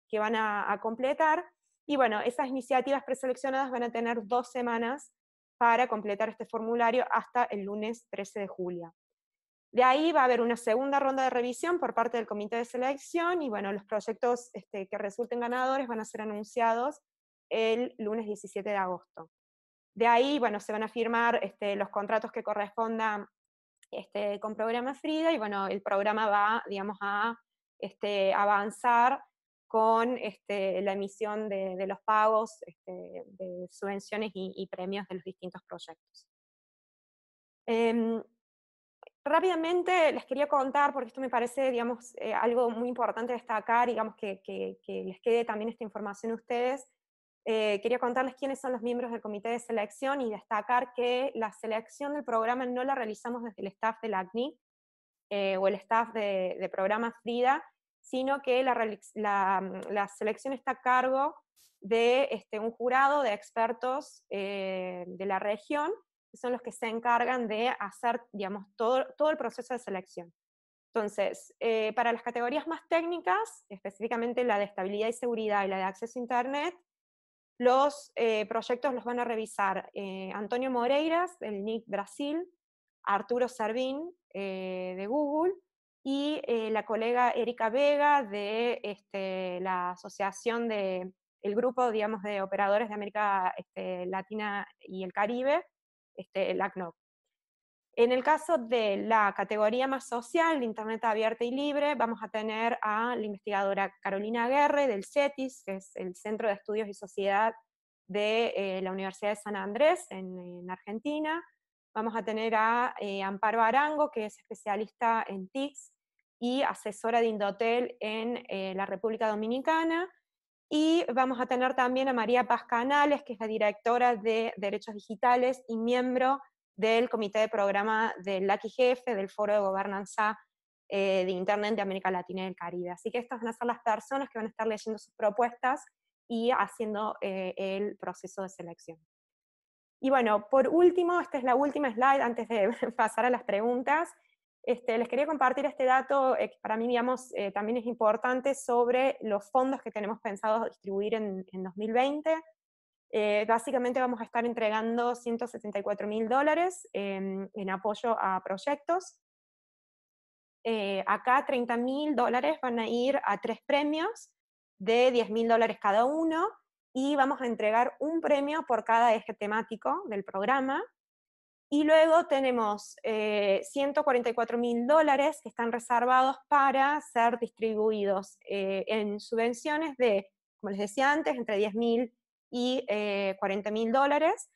que van a completar. Y bueno, esas iniciativas preseleccionadas van a tener dos semanas para completar este formulario hasta el lunes 13 de julio. De ahí va a haber una segunda ronda de revisión por parte del comité de selección y bueno, los proyectos este, que resulten ganadores van a ser anunciados el lunes 17 de agosto. De ahí, bueno, se van a firmar este, los contratos que correspondan este, con programa Frida y bueno, el programa va, digamos, a este, avanzar con este, la emisión de, los pagos, este, de subvenciones y, premios de los distintos proyectos. Em, rápidamente les quería contar, porque esto me parece digamos, eh, algo muy importante destacar, digamos que, les quede también esta información a ustedes, eh, quería contarles quiénes son los miembros del comité de selección y destacar que la selección del programa no la realizamos desde el staff del ACNI eh, o el staff de, de programa FRIDA, sino que mm, la, selección está a cargo de este, un jurado de expertos eh, de la región, que son los que se encargan de hacer, digamos, todo, el proceso de selección. Entonces, eh, para las categorías más técnicas, específicamente la de estabilidad y seguridad y la de acceso a Internet, los eh, proyectos los van a revisar Antonio Moreiras, del NIC Brasil, Arturo Servín, de Google, y eh, la colega Erika Vega de este, la asociación de el grupo, digamos, de operadores de América este, Latina y el Caribe, este, el ACNOC. En el caso de la categoría más social, Internet abierta y libre, vamos a tener a la investigadora Carolina Guerre del CETIS, que es el Centro de Estudios y Sociedad de eh, la Universidad de San Andrés en Argentina, Vamos a tener a eh, Amparo Arango, que es especialista en TICS y asesora de Indotel en eh, la República Dominicana. Y vamos a tener también a María Paz Canales, que es la directora de Derechos Digitales y miembro del Comité de Programa del LACIGF, del Foro de Gobernanza eh, de Internet de América Latina y el Caribe. Así que estas van a ser las personas que van a estar leyendo sus propuestas y haciendo el proceso de selección. Y bueno, por último, esta es la última slide antes de pasar a las preguntas. Este, les quería compartir este dato eh, que para mí, digamos, eh, también es importante sobre los fondos que tenemos pensados distribuir en, 2020. Eh, básicamente vamos a estar entregando 174 mil dólares en apoyo a proyectos. acá 30 mil dólares van a ir a tres premios de 10 mil dólares cada uno y vamos a entregar un premio por cada eje temático del programa. Y luego tenemos 144 eh, mil dólares que están reservados para ser distribuidos eh, en subvenciones de, como les decía antes, entre 10 mil y 40 eh, mil dólares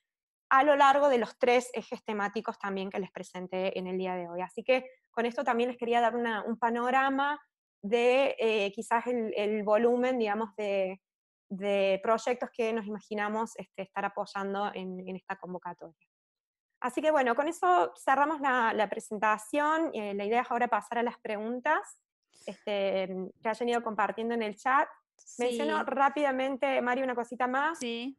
a lo largo de los tres ejes temáticos también que les presenté en el día de hoy. Así que con esto también les quería dar un panorama de quizás el volumen, digamos, de, de proyectos que nos imaginamos este, estar apoyando en, esta convocatoria. Así que bueno, con eso cerramos la, presentación. Eh, la idea es ahora pasar a las preguntas este, que hayan ido compartiendo en el chat. Menciono rápidamente, mario una cosita más. Sí.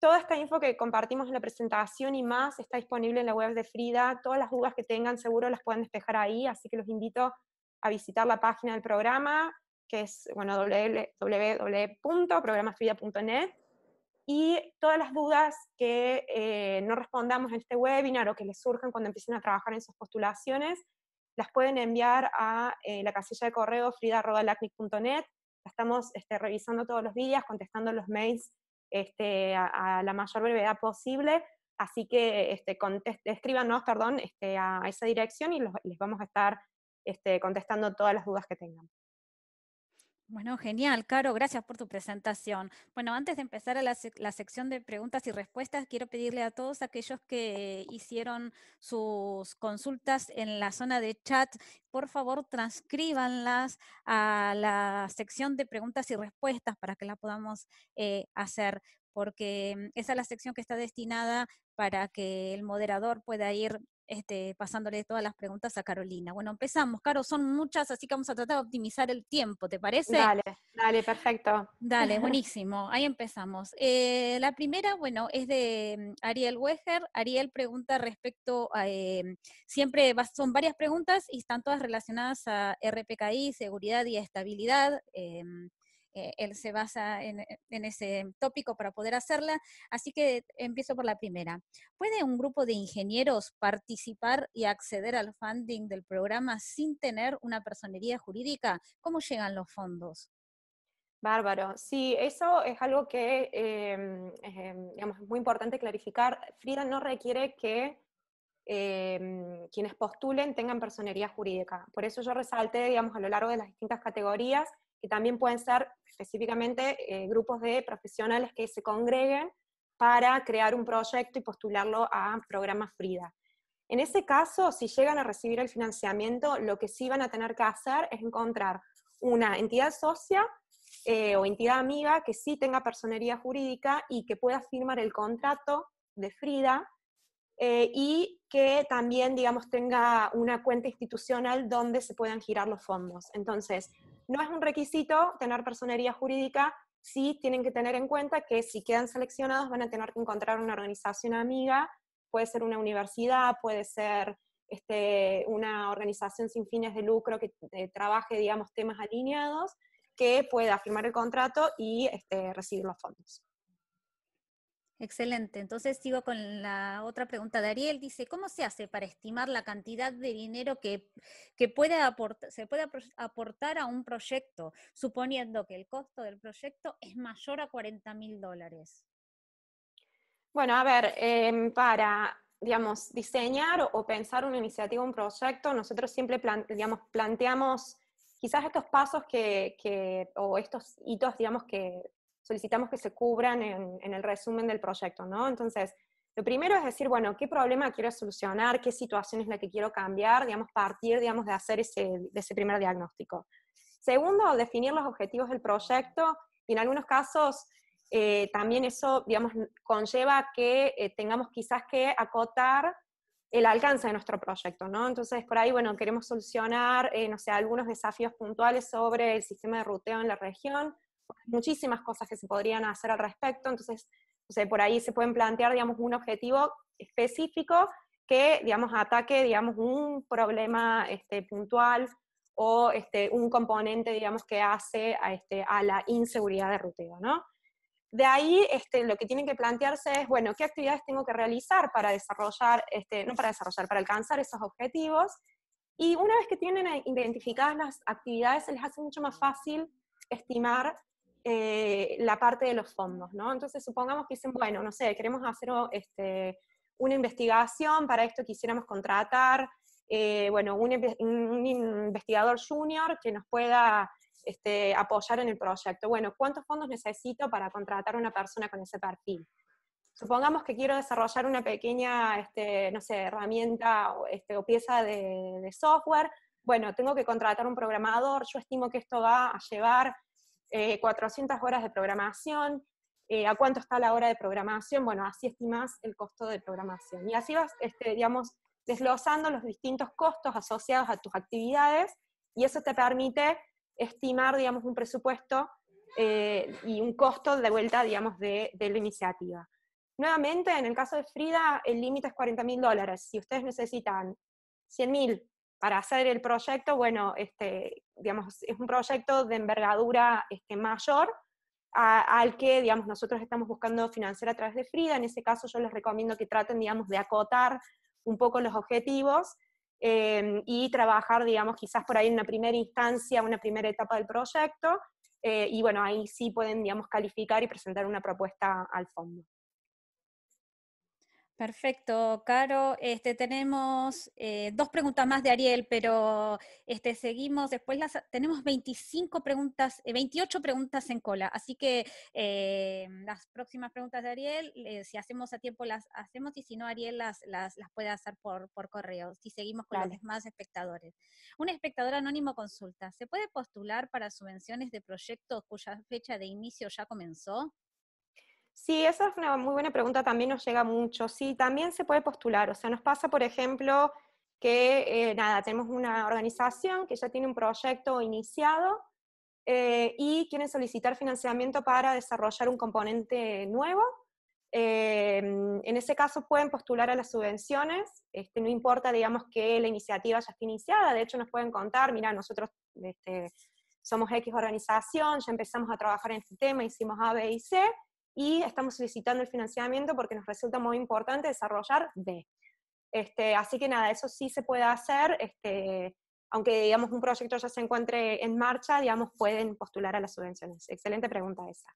Toda esta info que compartimos en la presentación y más está disponible en la web de Frida. Todas las dudas que tengan seguro las pueden despejar ahí, así que los invito a visitar la página del programa, que es bueno, Y todas las dudas que eh, no respondamos en este webinar o que les surjan cuando empiecen a trabajar en sus postulaciones, las pueden enviar a eh, la casilla de correo frida.lacnic.net. Estamos este, revisando todos los días, contestando los mails este, a, la mayor brevedad posible. Así que este, escríbanos perdón, este, a, esa dirección y les vamos a estar este, contestando todas las dudas que tengan. Bueno, genial, Caro, gracias por tu presentación. Bueno, antes de empezar a la, sección de preguntas y respuestas, quiero pedirle a todos aquellos que hicieron sus consultas en la zona de chat, por favor, transcríbanlas a la sección de preguntas y respuestas para que la podamos eh, hacer porque mm, esa es la sección que está destinada para que el moderador pueda ir este, pasándole todas las preguntas a Carolina. Bueno, empezamos, Caro, son muchas, así que vamos a tratar de optimizar el tiempo, ¿te parece? Dale, dale, perfecto. Dale, buenísimo, ahí empezamos. Eh, la primera, bueno, es de mm, Ariel Weger. Ariel pregunta respecto a, eh, siempre son varias preguntas y están todas relacionadas a RPKI, seguridad y estabilidad. Em, eh, él se basa en, ese tópico para poder hacerla. Así que empiezo por la primera. ¿Puede un grupo de ingenieros participar y acceder al funding del programa sin tener una personería jurídica? ¿Cómo llegan los fondos? Bárbaro. Sí, eso es algo que em, em, es, muy importante clarificar. Frida no requiere que em, quienes postulen tengan personería jurídica. Por eso yo resalté, digamos, a lo largo de las distintas categorías que también pueden ser específicamente eh, grupos de profesionales que se congreguen para crear un proyecto y postularlo a programas FRIDA. En ese caso, si llegan a recibir el financiamiento, lo que sí van a tener que hacer es encontrar una entidad socia eh, o entidad amiga que sí tenga personería jurídica y que pueda firmar el contrato de Frida eh, y que también, digamos, tenga una cuenta institucional donde se puedan girar los fondos. Entonces, no es un requisito tener personería jurídica, sí tienen que tener en cuenta que si quedan seleccionados van a tener que encontrar una organización amiga, puede ser una universidad, puede ser este, una organización sin fines de lucro que eh, trabaje, digamos, temas alineados, que pueda firmar el contrato y este, recibir los fondos. Excelente. Entonces sigo con la otra pregunta de Ariel. Dice, ¿cómo se hace para estimar la cantidad de dinero que, puede aportar, se puede aportar a un proyecto, suponiendo que el costo del proyecto es mayor a 40 mil dólares? Bueno, a ver, em, para digamos, diseñar o pensar una iniciativa, un proyecto, nosotros siempre planteamos quizás estos pasos o estos hitos, digamos, que solicitamos que se cubran en, el resumen del proyecto, ¿no? Entonces, lo primero es decir, bueno, ¿qué problema quiero solucionar? ¿Qué situación es la que quiero cambiar? Digamos, partir, digamos, de hacer ese, primer diagnóstico. Segundo, definir los objetivos del proyecto y en algunos casos eh, también eso, digamos, conlleva que eh, tengamos quizás que acotar el alcance de nuestro proyecto, ¿no? Entonces, por ahí, bueno, queremos solucionar, eh, no sé, algunos desafíos puntuales sobre el sistema de ruteo en la región, muchísimas cosas que se podrían hacer al respecto, entonces por ahí se pueden plantear, digamos, un objetivo específico que, digamos, ataque, digamos, un problema este, puntual o este, un componente, digamos, que hace a, este, a la inseguridad de ruteo, ¿no? De ahí este, lo que tienen que plantearse es, bueno, ¿qué actividades tengo que realizar para desarrollar, este, no para desarrollar, para alcanzar esos objetivos? Y una vez que tienen identificadas las actividades, se les hace mucho más fácil estimar eh, la parte de los fondos, ¿no? Entonces supongamos que dicen, bueno, no sé, queremos hacer oh, este, una investigación, para esto quisiéramos contratar, eh, bueno, un, investigador junior que nos pueda este, apoyar en el proyecto. Bueno, ¿cuántos fondos necesito para contratar a una persona con ese perfil? Supongamos que quiero desarrollar una pequeña, este, no sé, herramienta o pieza de, de software. Bueno, tengo que contratar un programador, yo estimo que esto va a llevar 400 eh, horas de programación, eh, a cuánto está la hora de programación, bueno, así estimas el costo de programación. Y así vas, este, digamos, desglosando los distintos costos asociados a tus actividades y eso te permite estimar, digamos, un presupuesto eh, y un costo de vuelta, digamos, de, de, la iniciativa. Nuevamente, en el caso de Frida, el límite es 40 mil dólares. Si ustedes necesitan 100.000 mil para hacer el proyecto, bueno, este, digamos, es un proyecto de envergadura este, mayor al que, digamos, nosotros estamos buscando financiar a través de Frida. En ese caso yo les recomiendo que traten, digamos, de acotar un poco los objetivos eh, y trabajar, digamos, quizás por ahí en una primera instancia, una primera etapa del proyecto. Eh, y bueno, ahí sí pueden, digamos, calificar y presentar una propuesta al fondo. Perfecto, Caro. Este, tenemos eh, dos preguntas más de Ariel, pero este, seguimos. Después las, tenemos 25 preguntas, 28 eh, preguntas en cola. Así que eh, las próximas preguntas de Ariel, si hacemos a tiempo las hacemos y si no, Ariel las, puede hacer por, correo. Si seguimos con los demás espectadores. Un espectador anónimo consulta, ¿se puede postular para subvenciones de proyectos cuya fecha de inicio ya comenzó? Sí, esa es una muy buena pregunta, también nos llega mucho. Sí, también se puede postular, o sea, nos pasa, por ejemplo, que eh, nada, tenemos una organización que ya tiene un proyecto iniciado eh, y quieren solicitar financiamiento para desarrollar un componente nuevo. Eh, en ese caso pueden postular a las subvenciones, este, no importa, digamos, que la iniciativa ya esté iniciada, de hecho nos pueden contar, mira, nosotros este, somos X organización, ya empezamos a trabajar en este tema, hicimos A, B y C, y estamos solicitando el financiamiento porque nos resulta muy importante desarrollar B. Este, así que nada, eso sí se puede hacer, este, aunque digamos un proyecto ya se encuentre en marcha, digamos, pueden postular a las subvenciones. Excelente pregunta esa.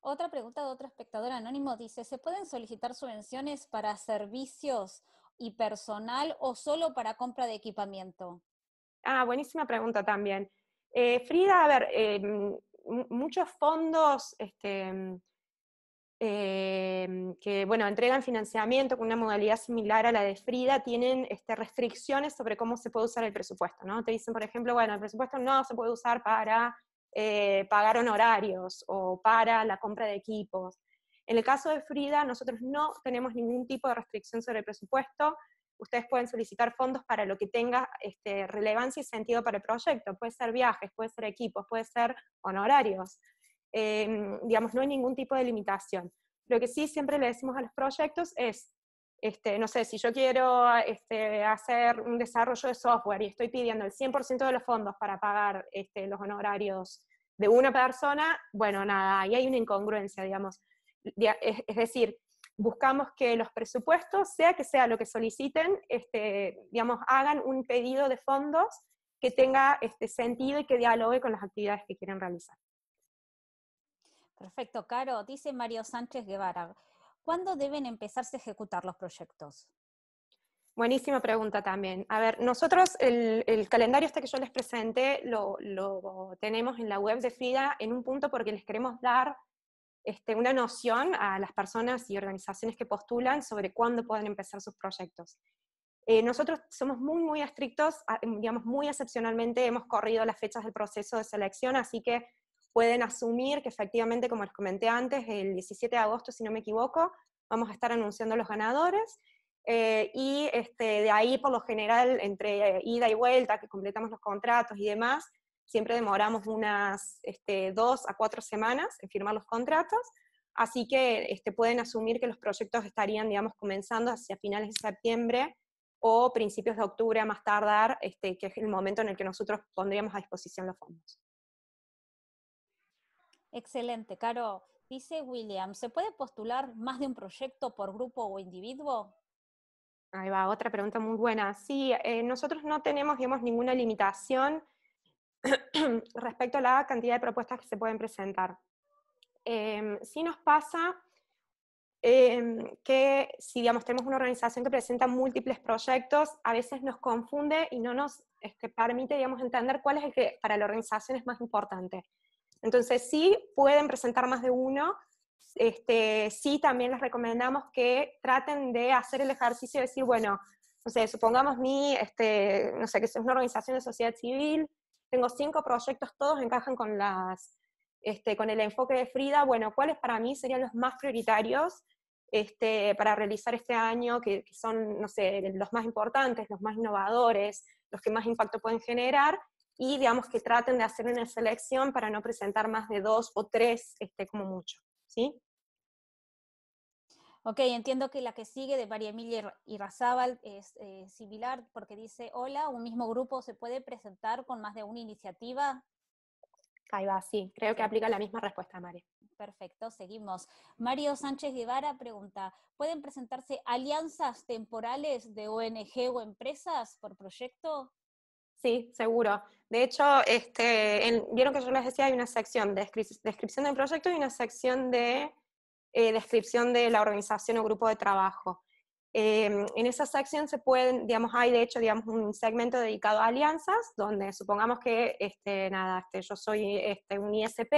Otra pregunta de otro espectador anónimo dice, ¿se pueden solicitar subvenciones para servicios y personal o solo para compra de equipamiento? Ah, buenísima pregunta también. Eh, Frida, a ver, em, muchos fondos este, Em, que bueno, entregan financiamiento con una modalidad similar a la de Frida, tienen este, restricciones sobre cómo se puede usar el presupuesto, ¿no? Te dicen, por ejemplo, bueno, el presupuesto no se puede usar para eh, pagar honorarios o para la compra de equipos. En el caso de Frida, nosotros no tenemos ningún tipo de restricción sobre el presupuesto. Ustedes pueden solicitar fondos para lo que tenga este, relevancia y sentido para el proyecto. Puede ser viajes, puede ser equipos, puede ser honorarios. Em, digamos, no hay ningún tipo de limitación. Lo que sí siempre le decimos a los proyectos es, este, no sé, si yo quiero este, hacer un desarrollo de software y estoy pidiendo el 100% de los fondos para pagar este, los honorarios de una persona, bueno, nada, ahí hay una incongruencia, digamos. Es decir, buscamos que los presupuestos, sea que sea lo que soliciten, digamos, hagan un pedido de fondos que tenga sentido y que dialogue con las actividades que quieren realizar. Perfecto, Caro. Dice Mario Sánchez Guevara, ¿cuándo deben empezarse a ejecutar los proyectos? Buenísima pregunta también. A ver, nosotros el, calendario hasta este que yo les presenté lo, tenemos en la web de FIDA en un punto porque les queremos dar este, una noción a las personas y organizaciones que postulan sobre cuándo pueden empezar sus proyectos. Eh, nosotros somos muy, muy estrictos, digamos, muy excepcionalmente hemos corrido las fechas del proceso de selección, así que pueden asumir que efectivamente, como les comenté antes, el 17 de agosto, si no me equivoco, vamos a estar anunciando los ganadores. Eh, y este, de ahí, por lo general, entre eh, ida y vuelta, que completamos los contratos y demás, siempre demoramos unas este, dos a cuatro semanas en firmar los contratos. Así que este, pueden asumir que los proyectos estarían, digamos, comenzando hacia finales de septiembre o principios de octubre a más tardar, este, que es el momento en el que nosotros pondríamos a disposición los fondos. Excelente, Caro. Dice William, ¿se puede postular más de un proyecto por grupo o individuo? Ahí va, otra pregunta muy buena. Sí, eh, nosotros no tenemos, digamos, ninguna limitación respecto a la cantidad de propuestas que se pueden presentar. Eh, sí nos pasa em, que si, digamos, tenemos una organización que presenta múltiples proyectos, a veces nos confunde y no nos este, permite, digamos, entender cuál es el que para la organización es más importante. Entonces sí pueden presentar más de uno, este, sí también les recomendamos que traten de hacer el ejercicio de decir, bueno, no sé, supongamos mi, este, no sé, que es una organización de sociedad civil, tengo cinco proyectos, todos encajan con las, este, con el enfoque de Frida, bueno, ¿cuáles para mí serían los más prioritarios este, para realizar este año, que, que son, no sé, los más importantes, los más innovadores, los que más impacto pueden generar? y digamos que traten de hacer una selección para no presentar más de dos o tres, este, como mucho, ¿sí? Ok, entiendo que la que sigue de María Emilia y Razábal es eh, similar porque dice, hola, un mismo grupo se puede presentar con más de una iniciativa. Ahí va, sí, creo que aplica la misma respuesta, María. Perfecto, seguimos. Mario Sánchez Guevara pregunta, ¿pueden presentarse alianzas temporales de ONG o empresas por proyecto? Sí, seguro. De hecho, este, vieron que yo les decía, hay una sección de descripción del proyecto y una sección de eh, descripción de la organización o grupo de trabajo. Em, en esa sección se pueden, digamos, hay de hecho, digamos, un segmento dedicado a alianzas, donde supongamos que, este, nada, este, yo soy este, un ISP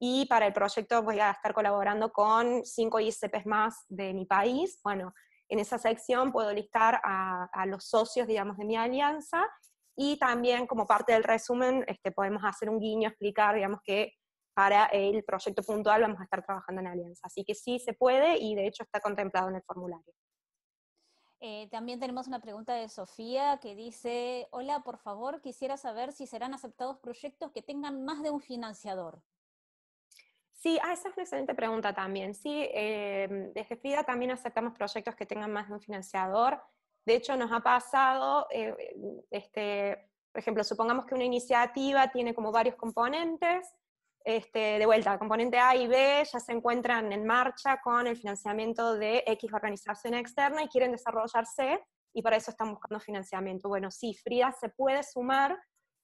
y para el proyecto voy a estar colaborando con cinco ISPs más de mi país. Bueno, en esa sección puedo listar a, a los socios, digamos, de mi alianza y también como parte del resumen este, podemos hacer un guiño, explicar, digamos, que para el proyecto puntual vamos a estar trabajando en alianza. Así que sí se puede y de hecho está contemplado en el formulario. Eh, también tenemos una pregunta de Sofía que dice, hola, por favor, quisiera saber si serán aceptados proyectos que tengan más de un financiador. Sí, ah, esa es una excelente pregunta también. Sí, eh, desde FIDA también aceptamos proyectos que tengan más de un financiador. De hecho, nos ha pasado, eh, este, por ejemplo, supongamos que una iniciativa tiene como varios componentes, este, de vuelta, componente A y B ya se encuentran en marcha con el financiamiento de X organización externa y quieren desarrollarse y para eso están buscando financiamiento. Bueno, sí, Frida se puede sumar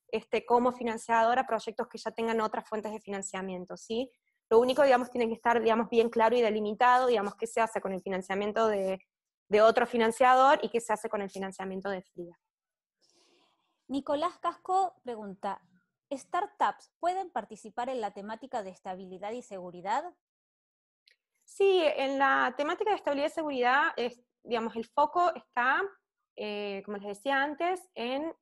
este, como financiadora a proyectos que ya tengan otras fuentes de financiamiento, ¿sí? Lo único, digamos, tiene que estar, digamos, bien claro y delimitado, digamos, qué se hace con el financiamiento de de otro financiador y qué se hace con el financiamiento de fría. Nicolás Casco pregunta, ¿startups pueden participar en la temática de estabilidad y seguridad? Sí, en la temática de estabilidad y seguridad, es, digamos, el foco está, eh, como les decía antes, en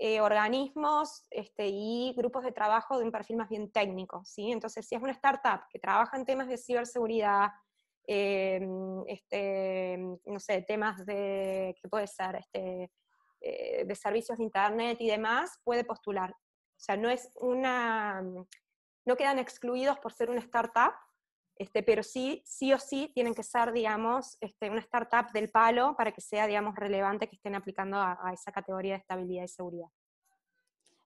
eh, organismos este, y grupos de trabajo de un perfil más bien técnico, ¿sí? Entonces, si es una startup que trabaja en temas de ciberseguridad, eh, este, no sé, temas de, ¿qué puede ser? Este, eh, de servicios de Internet y demás, puede postular. O sea, no es una, no quedan excluidos por ser una startup, este, pero sí, sí o sí tienen que ser, digamos, este, una startup del palo para que sea, digamos, relevante que estén aplicando a esa categoría de estabilidad y seguridad.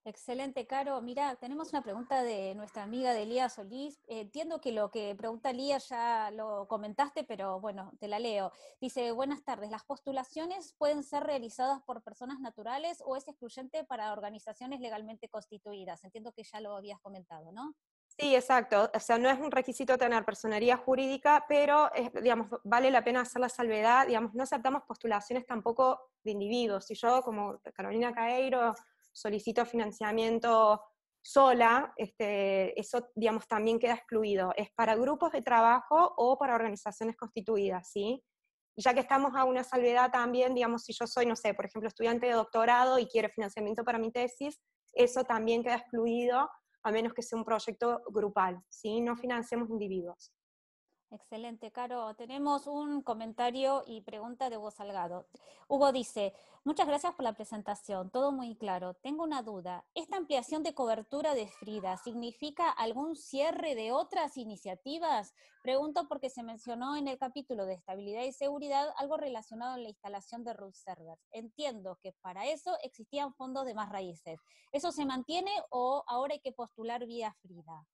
Excelente, Caro. Mira, tenemos una pregunta de nuestra amiga Delia Solís. entiendo que lo que pregunta Lía ya lo comentaste, pero bueno, te la leo. Dice, buenas tardes, ¿las postulaciones pueden ser realizadas por personas naturales o es excluyente para organizaciones legalmente constituidas? Entiendo que ya lo habías comentado, ¿no? Sí, exacto. O sea, no es un requisito tener personería jurídica, pero digamos, vale la pena hacer la salvedad. Digamos, no aceptamos postulaciones tampoco de individuos. Si yo, como Carolina Caeiro, solicito financiamiento sola, este, eso, digamos, también queda excluido. Es para grupos de trabajo o para organizaciones constituidas, ¿sí? ya que estamos a una salvedad también, digamos, si yo soy, no sé, por ejemplo, estudiante de doctorado y quiero financiamiento para mi tesis, eso también queda excluido, a menos que sea un proyecto grupal, ¿sí? No financiamos individuos. Excelente, Caro. Tenemos un comentario y pregunta de Hugo Salgado. Hugo dice, muchas gracias por la presentación, todo muy claro. Tengo una duda. ¿Esta ampliación de cobertura de Frida significa algún cierre de otras iniciativas? Pregunto porque se mencionó en el capítulo de estabilidad y seguridad algo relacionado a la instalación de root servers. Entiendo que para eso existían fondos de más raíces. ¿Eso se mantiene o ahora hay que postular vía Frida?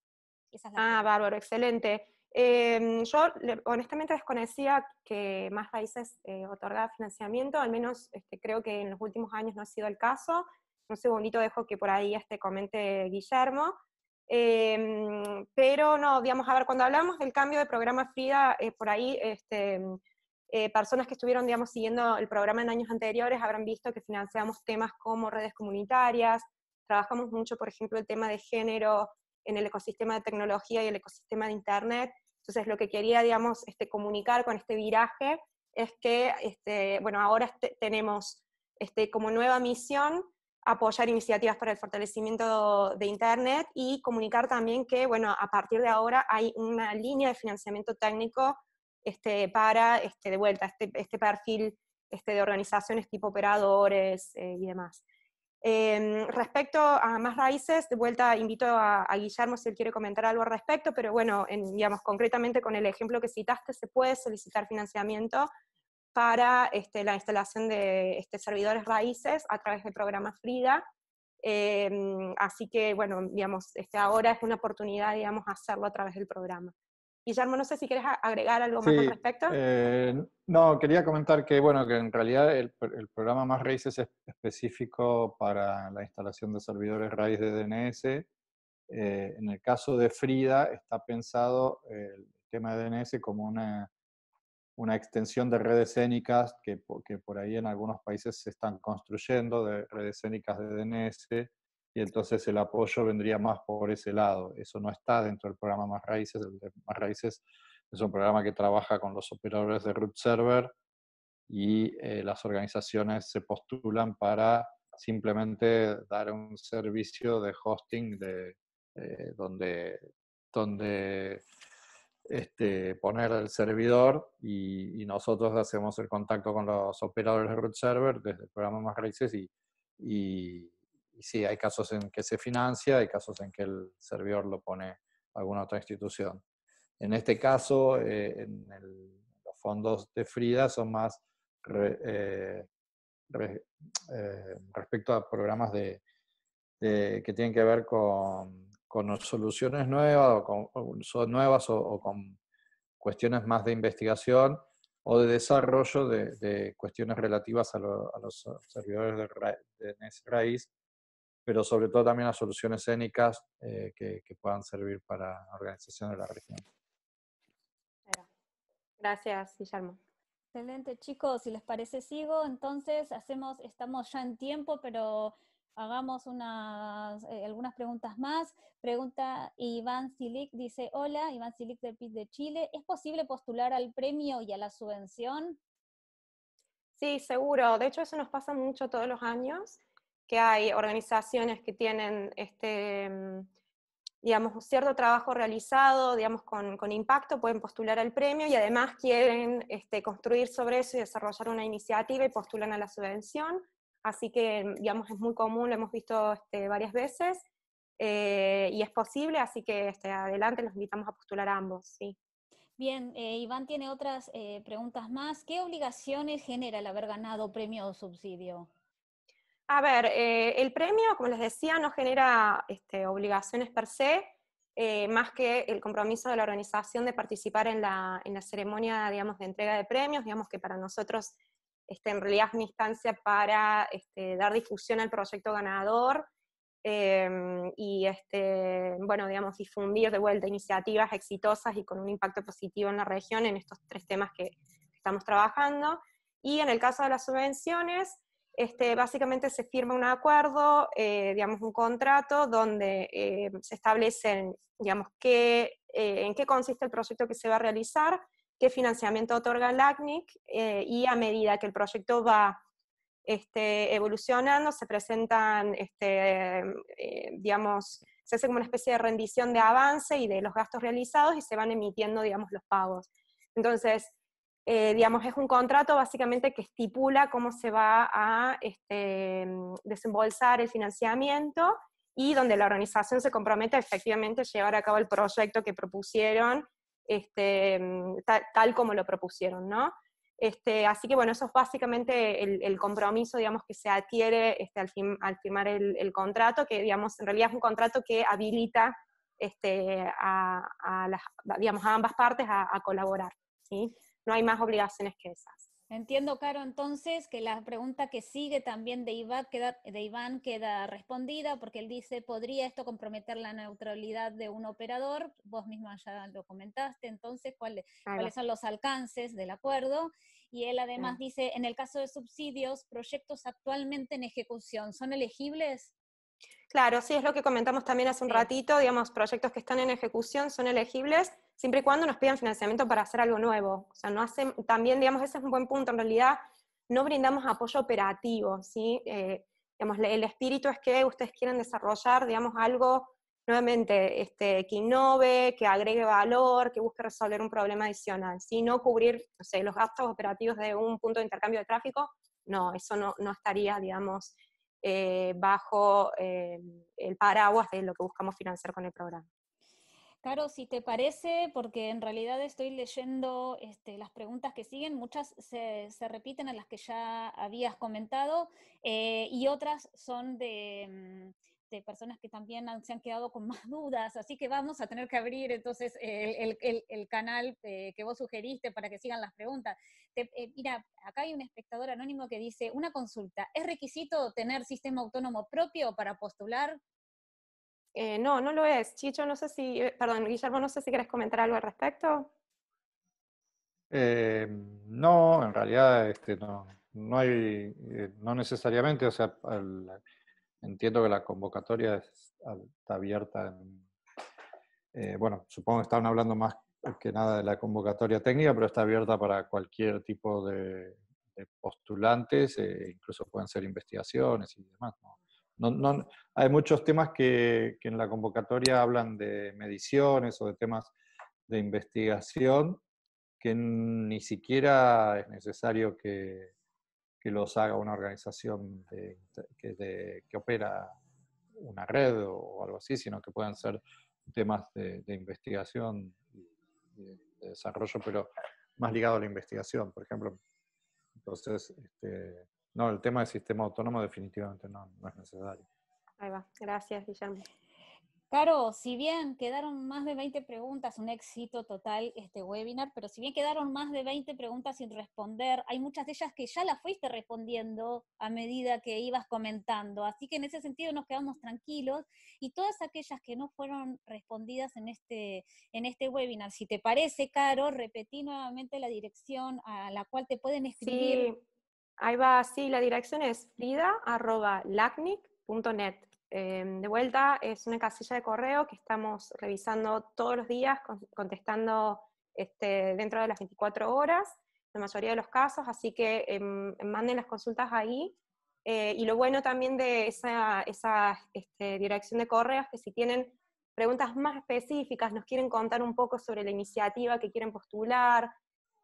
ah, bárbaro, excelente. Em, yo honestamente desconocía que más raíces eh, otorgaba financiamiento, al menos este, creo que en los últimos años no ha sido el caso. Un segundito dejo que por ahí este comente Guillermo. Em, pero no, digamos, a ver, cuando hablamos del cambio de programa FRIDA, eh, por ahí este, eh, personas que estuvieron, digamos, siguiendo el programa en años anteriores habrán visto que financiamos temas como redes comunitarias, trabajamos mucho, por ejemplo, el tema de género, en el ecosistema de tecnología y el ecosistema de Internet. Entonces, lo que quería, digamos, este, comunicar con este viraje es que, este, bueno, ahora tenemos este, como nueva misión apoyar iniciativas para el fortalecimiento de Internet y comunicar también que, bueno, a partir de ahora hay una línea de financiamiento técnico para, este, de vuelta, este, perfil de organizaciones tipo operadores eh, y demás. Em, respecto a más raíces, de vuelta invito a, Guillermo si él quiere comentar algo al respecto, pero bueno, digamos, concretamente con el ejemplo que citaste, se puede solicitar financiamiento para este, la instalación de este, servidores raíces a través del programa FRIDA. Em, así que, bueno, digamos, este, ahora es una oportunidad, digamos, hacerlo a través del programa. Guillermo, no sé si quieres agregar algo más al respecto. Eh, no, quería comentar que, bueno, que en realidad el, programa Más Raíces es específico para la instalación de servidores raíz de DNS. Eh, en el caso de Frida, está pensado eh, el tema de DNS como una, una extensión de redes cénicas que, que por ahí en algunos países se están construyendo, de redes cénicas de DNS y entonces el apoyo vendría más por ese lado. Eso no está dentro del programa Más Raíces. El Más Raíces es un programa que trabaja con los operadores de root server y eh, las organizaciones se postulan para simplemente dar un servicio de hosting de, eh, donde, donde este, poner el servidor y, nosotros hacemos el contacto con los operadores de root server desde el programa Más Raíces y y sí, hay casos en que se financia, hay casos en que el servidor lo pone alguna otra institución. En este caso, eh, en los fondos de Frida son más eh, eh, respecto a programas de, que tienen que ver con, con soluciones nuevas o con, nuevas o, con cuestiones más de investigación o de desarrollo de, cuestiones relativas a, los servidores de, de raíz pero sobre todo también las soluciones escénicas eh, que, puedan servir para la organización de la región. Gracias, Guillermo. Excelente, chicos. Si les parece, sigo. Entonces, hacemos, estamos ya en tiempo, pero hagamos unas, eh, algunas preguntas más. Pregunta Iván Silic, dice, hola, Iván Silic del PIT de Chile, ¿es posible postular al premio y a la subvención? Sí, seguro. De hecho, eso nos pasa mucho todos los años que hay organizaciones que tienen este, digamos, cierto trabajo realizado, digamos, con, impacto, pueden postular al premio y además quieren este, construir sobre eso y desarrollar una iniciativa y postulan a la subvención. Así que, digamos, es muy común, lo hemos visto este, varias veces eh, y es posible, así que este, adelante los invitamos a postular ambos, sí. Bien, eh, Iván tiene otras eh, preguntas más. ¿Qué obligaciones genera el haber ganado premio o subsidio? A ver, eh, el premio, como les decía, no genera este, obligaciones per se, eh, más que el compromiso de la organización de participar en la, en la, ceremonia, de entrega de premios, digamos que para nosotros este, en realidad es una instancia para este, dar difusión al proyecto ganador em, y, bueno, digamos, difundir de vuelta iniciativas exitosas y con un impacto positivo en la región en estos tres temas que estamos trabajando. Y en el caso de las subvenciones, este, básicamente se firma un acuerdo, eh, digamos, un contrato donde eh, se establecen, digamos, qué, eh, en qué consiste el proyecto que se va a realizar, qué financiamiento otorga el ACNIC y a medida que el proyecto va este, evolucionando, se presentan, este, digamos, se hace como una especie de rendición de avance y de los gastos realizados y se van emitiendo, digamos, los pagos. Entonces, eh, digamos, es un contrato básicamente que estipula cómo se va a este, mm, desembolsar el financiamiento y donde la organización se compromete a efectivamente llevar a cabo el proyecto que propusieron, este, mm, tal, como lo propusieron, ¿no? Este, así que bueno, eso es básicamente el, compromiso, digamos, que se adquiere este, al, al, firmar el, contrato, que digamos, en realidad es un contrato que habilita este, a, a, digamos, a ambas partes a, a colaborar, ¿sí? no hay más obligaciones que esas. Entiendo, Caro, entonces que la pregunta que sigue también de Iván, queda, respondida porque él dice, ¿podría esto comprometer la neutralidad de un operador? Vos misma ya lo comentaste, entonces, ¿cuál, ¿cuáles son los alcances del acuerdo? Y él además dice, en el caso de subsidios, proyectos actualmente en ejecución, ¿son elegibles? Claro, sí, es lo que comentamos también hace un ratito, digamos, proyectos que están en ejecución son elegibles siempre y cuando nos pidan financiamiento para hacer algo nuevo. O sea, no hacen, también, digamos, ese es un buen punto, en realidad no brindamos apoyo operativo, ¿sí? Eh, digamos, el espíritu es que ustedes quieren desarrollar, digamos, algo nuevamente este, que innove, que agregue valor, que busque resolver un problema adicional, ¿sí? No cubrir, no sé, los gastos operativos de un punto de intercambio de tráfico, no, eso no, estaría, digamos, eh, bajo eh, el paraguas de lo que buscamos financiar con el programa. Caro, si te parece, porque en realidad estoy leyendo este, las preguntas que siguen, muchas se, repiten a las que ya habías comentado eh, y otras son de, mm, personas que también se han quedado con más dudas, así que vamos a tener que abrir entonces el, canal eh, que vos sugeriste para que sigan las preguntas. Eh, mira, acá hay un espectador anónimo que dice, una consulta, ¿es requisito tener sistema autónomo propio para postular? Eh, no, no lo es. Chicho, no sé si, eh, perdón, Guillermo, no sé si quieres comentar algo al respecto. Eh, no, en realidad este, no, no hay, no necesariamente, o sea, entiendo que la convocatoria está abierta. bueno, supongo que estaban hablando más que nada de la convocatoria técnica, pero está abierta para cualquier tipo de, de postulantes, incluso pueden ser investigaciones y demás. ¿no? No, hay muchos temas que, en la convocatoria hablan de mediciones o de temas de investigación que ni siquiera es necesario que, los haga una organización que, que, opera una red o, algo así, sino que puedan ser temas de, investigación de desarrollo, pero más ligado a la investigación, por ejemplo. Entonces, este, no, el tema del sistema autónomo definitivamente no, es necesario. Ahí va, gracias Guillermo. Caro, si bien quedaron más de 20 preguntas, un éxito total este webinar, pero si bien quedaron más de 20 preguntas sin responder, hay muchas de ellas que ya las fuiste respondiendo a medida que ibas comentando, así que en ese sentido nos quedamos tranquilos y todas aquellas que no fueron respondidas en este, en este webinar, si te parece, Caro, repetí nuevamente la dirección a la cual te pueden escribir. Ahí va, sí, la dirección es frida.lacnic.net. Em, de vuelta, es una casilla de correo que estamos revisando todos los días, contestando este, dentro de las 24 horas, la mayoría de los casos, así que em, manden las consultas ahí. Eh, y lo bueno también de esa, este, dirección de correo es que si tienen preguntas más específicas, nos quieren contar un poco sobre la iniciativa que quieren postular,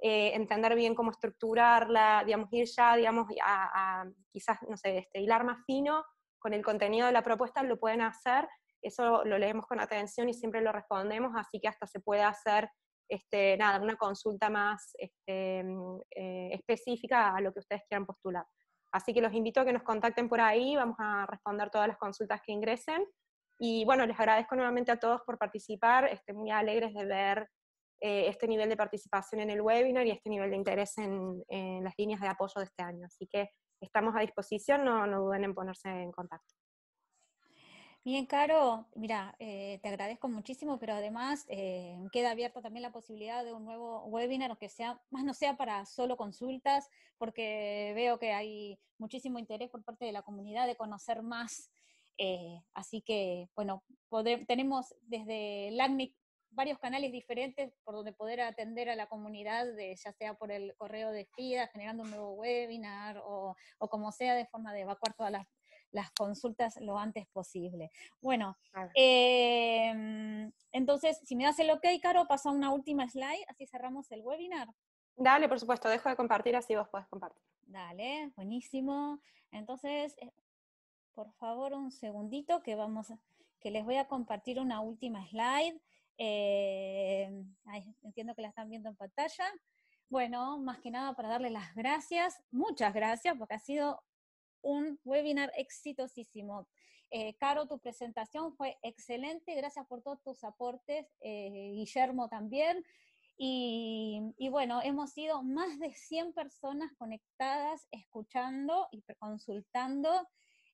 eh, entender bien cómo estructurarla, digamos, ir ya, digamos, a, quizás, no sé, este, hilar más fino con el contenido de la propuesta, lo pueden hacer, eso lo leemos con atención y siempre lo respondemos, así que hasta se puede hacer, este, nada, una consulta más este, mm, eh, específica a lo que ustedes quieran postular. Así que los invito a que nos contacten por ahí, vamos a responder todas las consultas que ingresen. Y bueno, les agradezco nuevamente a todos por participar, este, muy alegres de ver eh, este nivel de participación en el webinar y este nivel de interés en, las líneas de apoyo de este año. Así que estamos a disposición, no, no duden en ponerse en contacto. Bien, Caro, mira, eh, te agradezco muchísimo, pero además eh, queda abierta también la posibilidad de un nuevo webinar, que sea, más no sea para solo consultas, porque veo que hay muchísimo interés por parte de la comunidad de conocer más. así que, bueno, tenemos desde LACNIC varios canales diferentes por donde poder atender a la comunidad, ya sea por el correo de FIDA, generando un nuevo webinar o, como sea, de forma de evacuar todas las, consultas lo antes posible. Bueno, em, entonces, si me das el ok, Caro, paso a una última slide, así cerramos el webinar. Dale, por supuesto, dejo de compartir, así vos podés compartir. Dale, buenísimo. Entonces, eh, por favor, un segundito que vamos, que les voy a compartir una última slide eh, entiendo que la están viendo en pantalla. Bueno, más que nada para darle las gracias, muchas gracias, porque ha sido un webinar exitosísimo. Eh, Caro, tu presentación fue excelente, gracias por todos tus aportes, eh, Guillermo también. Y, y, bueno, hemos sido más de 100 personas conectadas, escuchando y consultando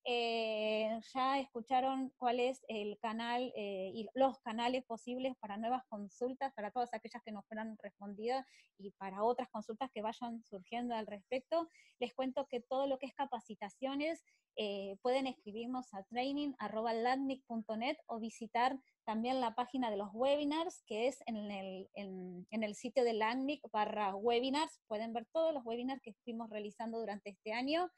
eh, ya escucharon cuál es el canal eh, y los canales posibles para nuevas consultas, para todas aquellas que nos fueran respondidas y para otras consultas que vayan surgiendo al respecto. Les cuento que todo lo que es capacitaciones eh, pueden escribirnos a training.latmic.net o visitar también la página de los webinars, que es en el, sitio de Landmic webinars. Pueden ver todos los webinars que estuvimos realizando durante este año.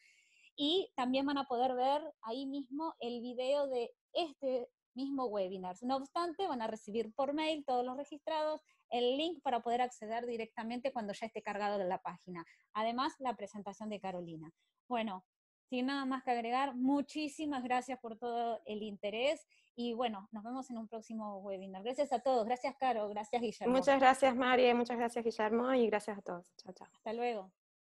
Y también van a poder ver ahí mismo el video de este mismo webinar. No obstante, van a recibir por mail todos los registrados el link para poder acceder directamente cuando ya esté cargado de la página. Además, la presentación de Carolina. Bueno, sin nada más que agregar, muchísimas gracias por todo el interés y bueno, nos vemos en un próximo webinar. Gracias a todos, gracias Caro, gracias Guillermo. Muchas gracias María, muchas gracias Guillermo y gracias a todos. Chao, chao. Hasta luego.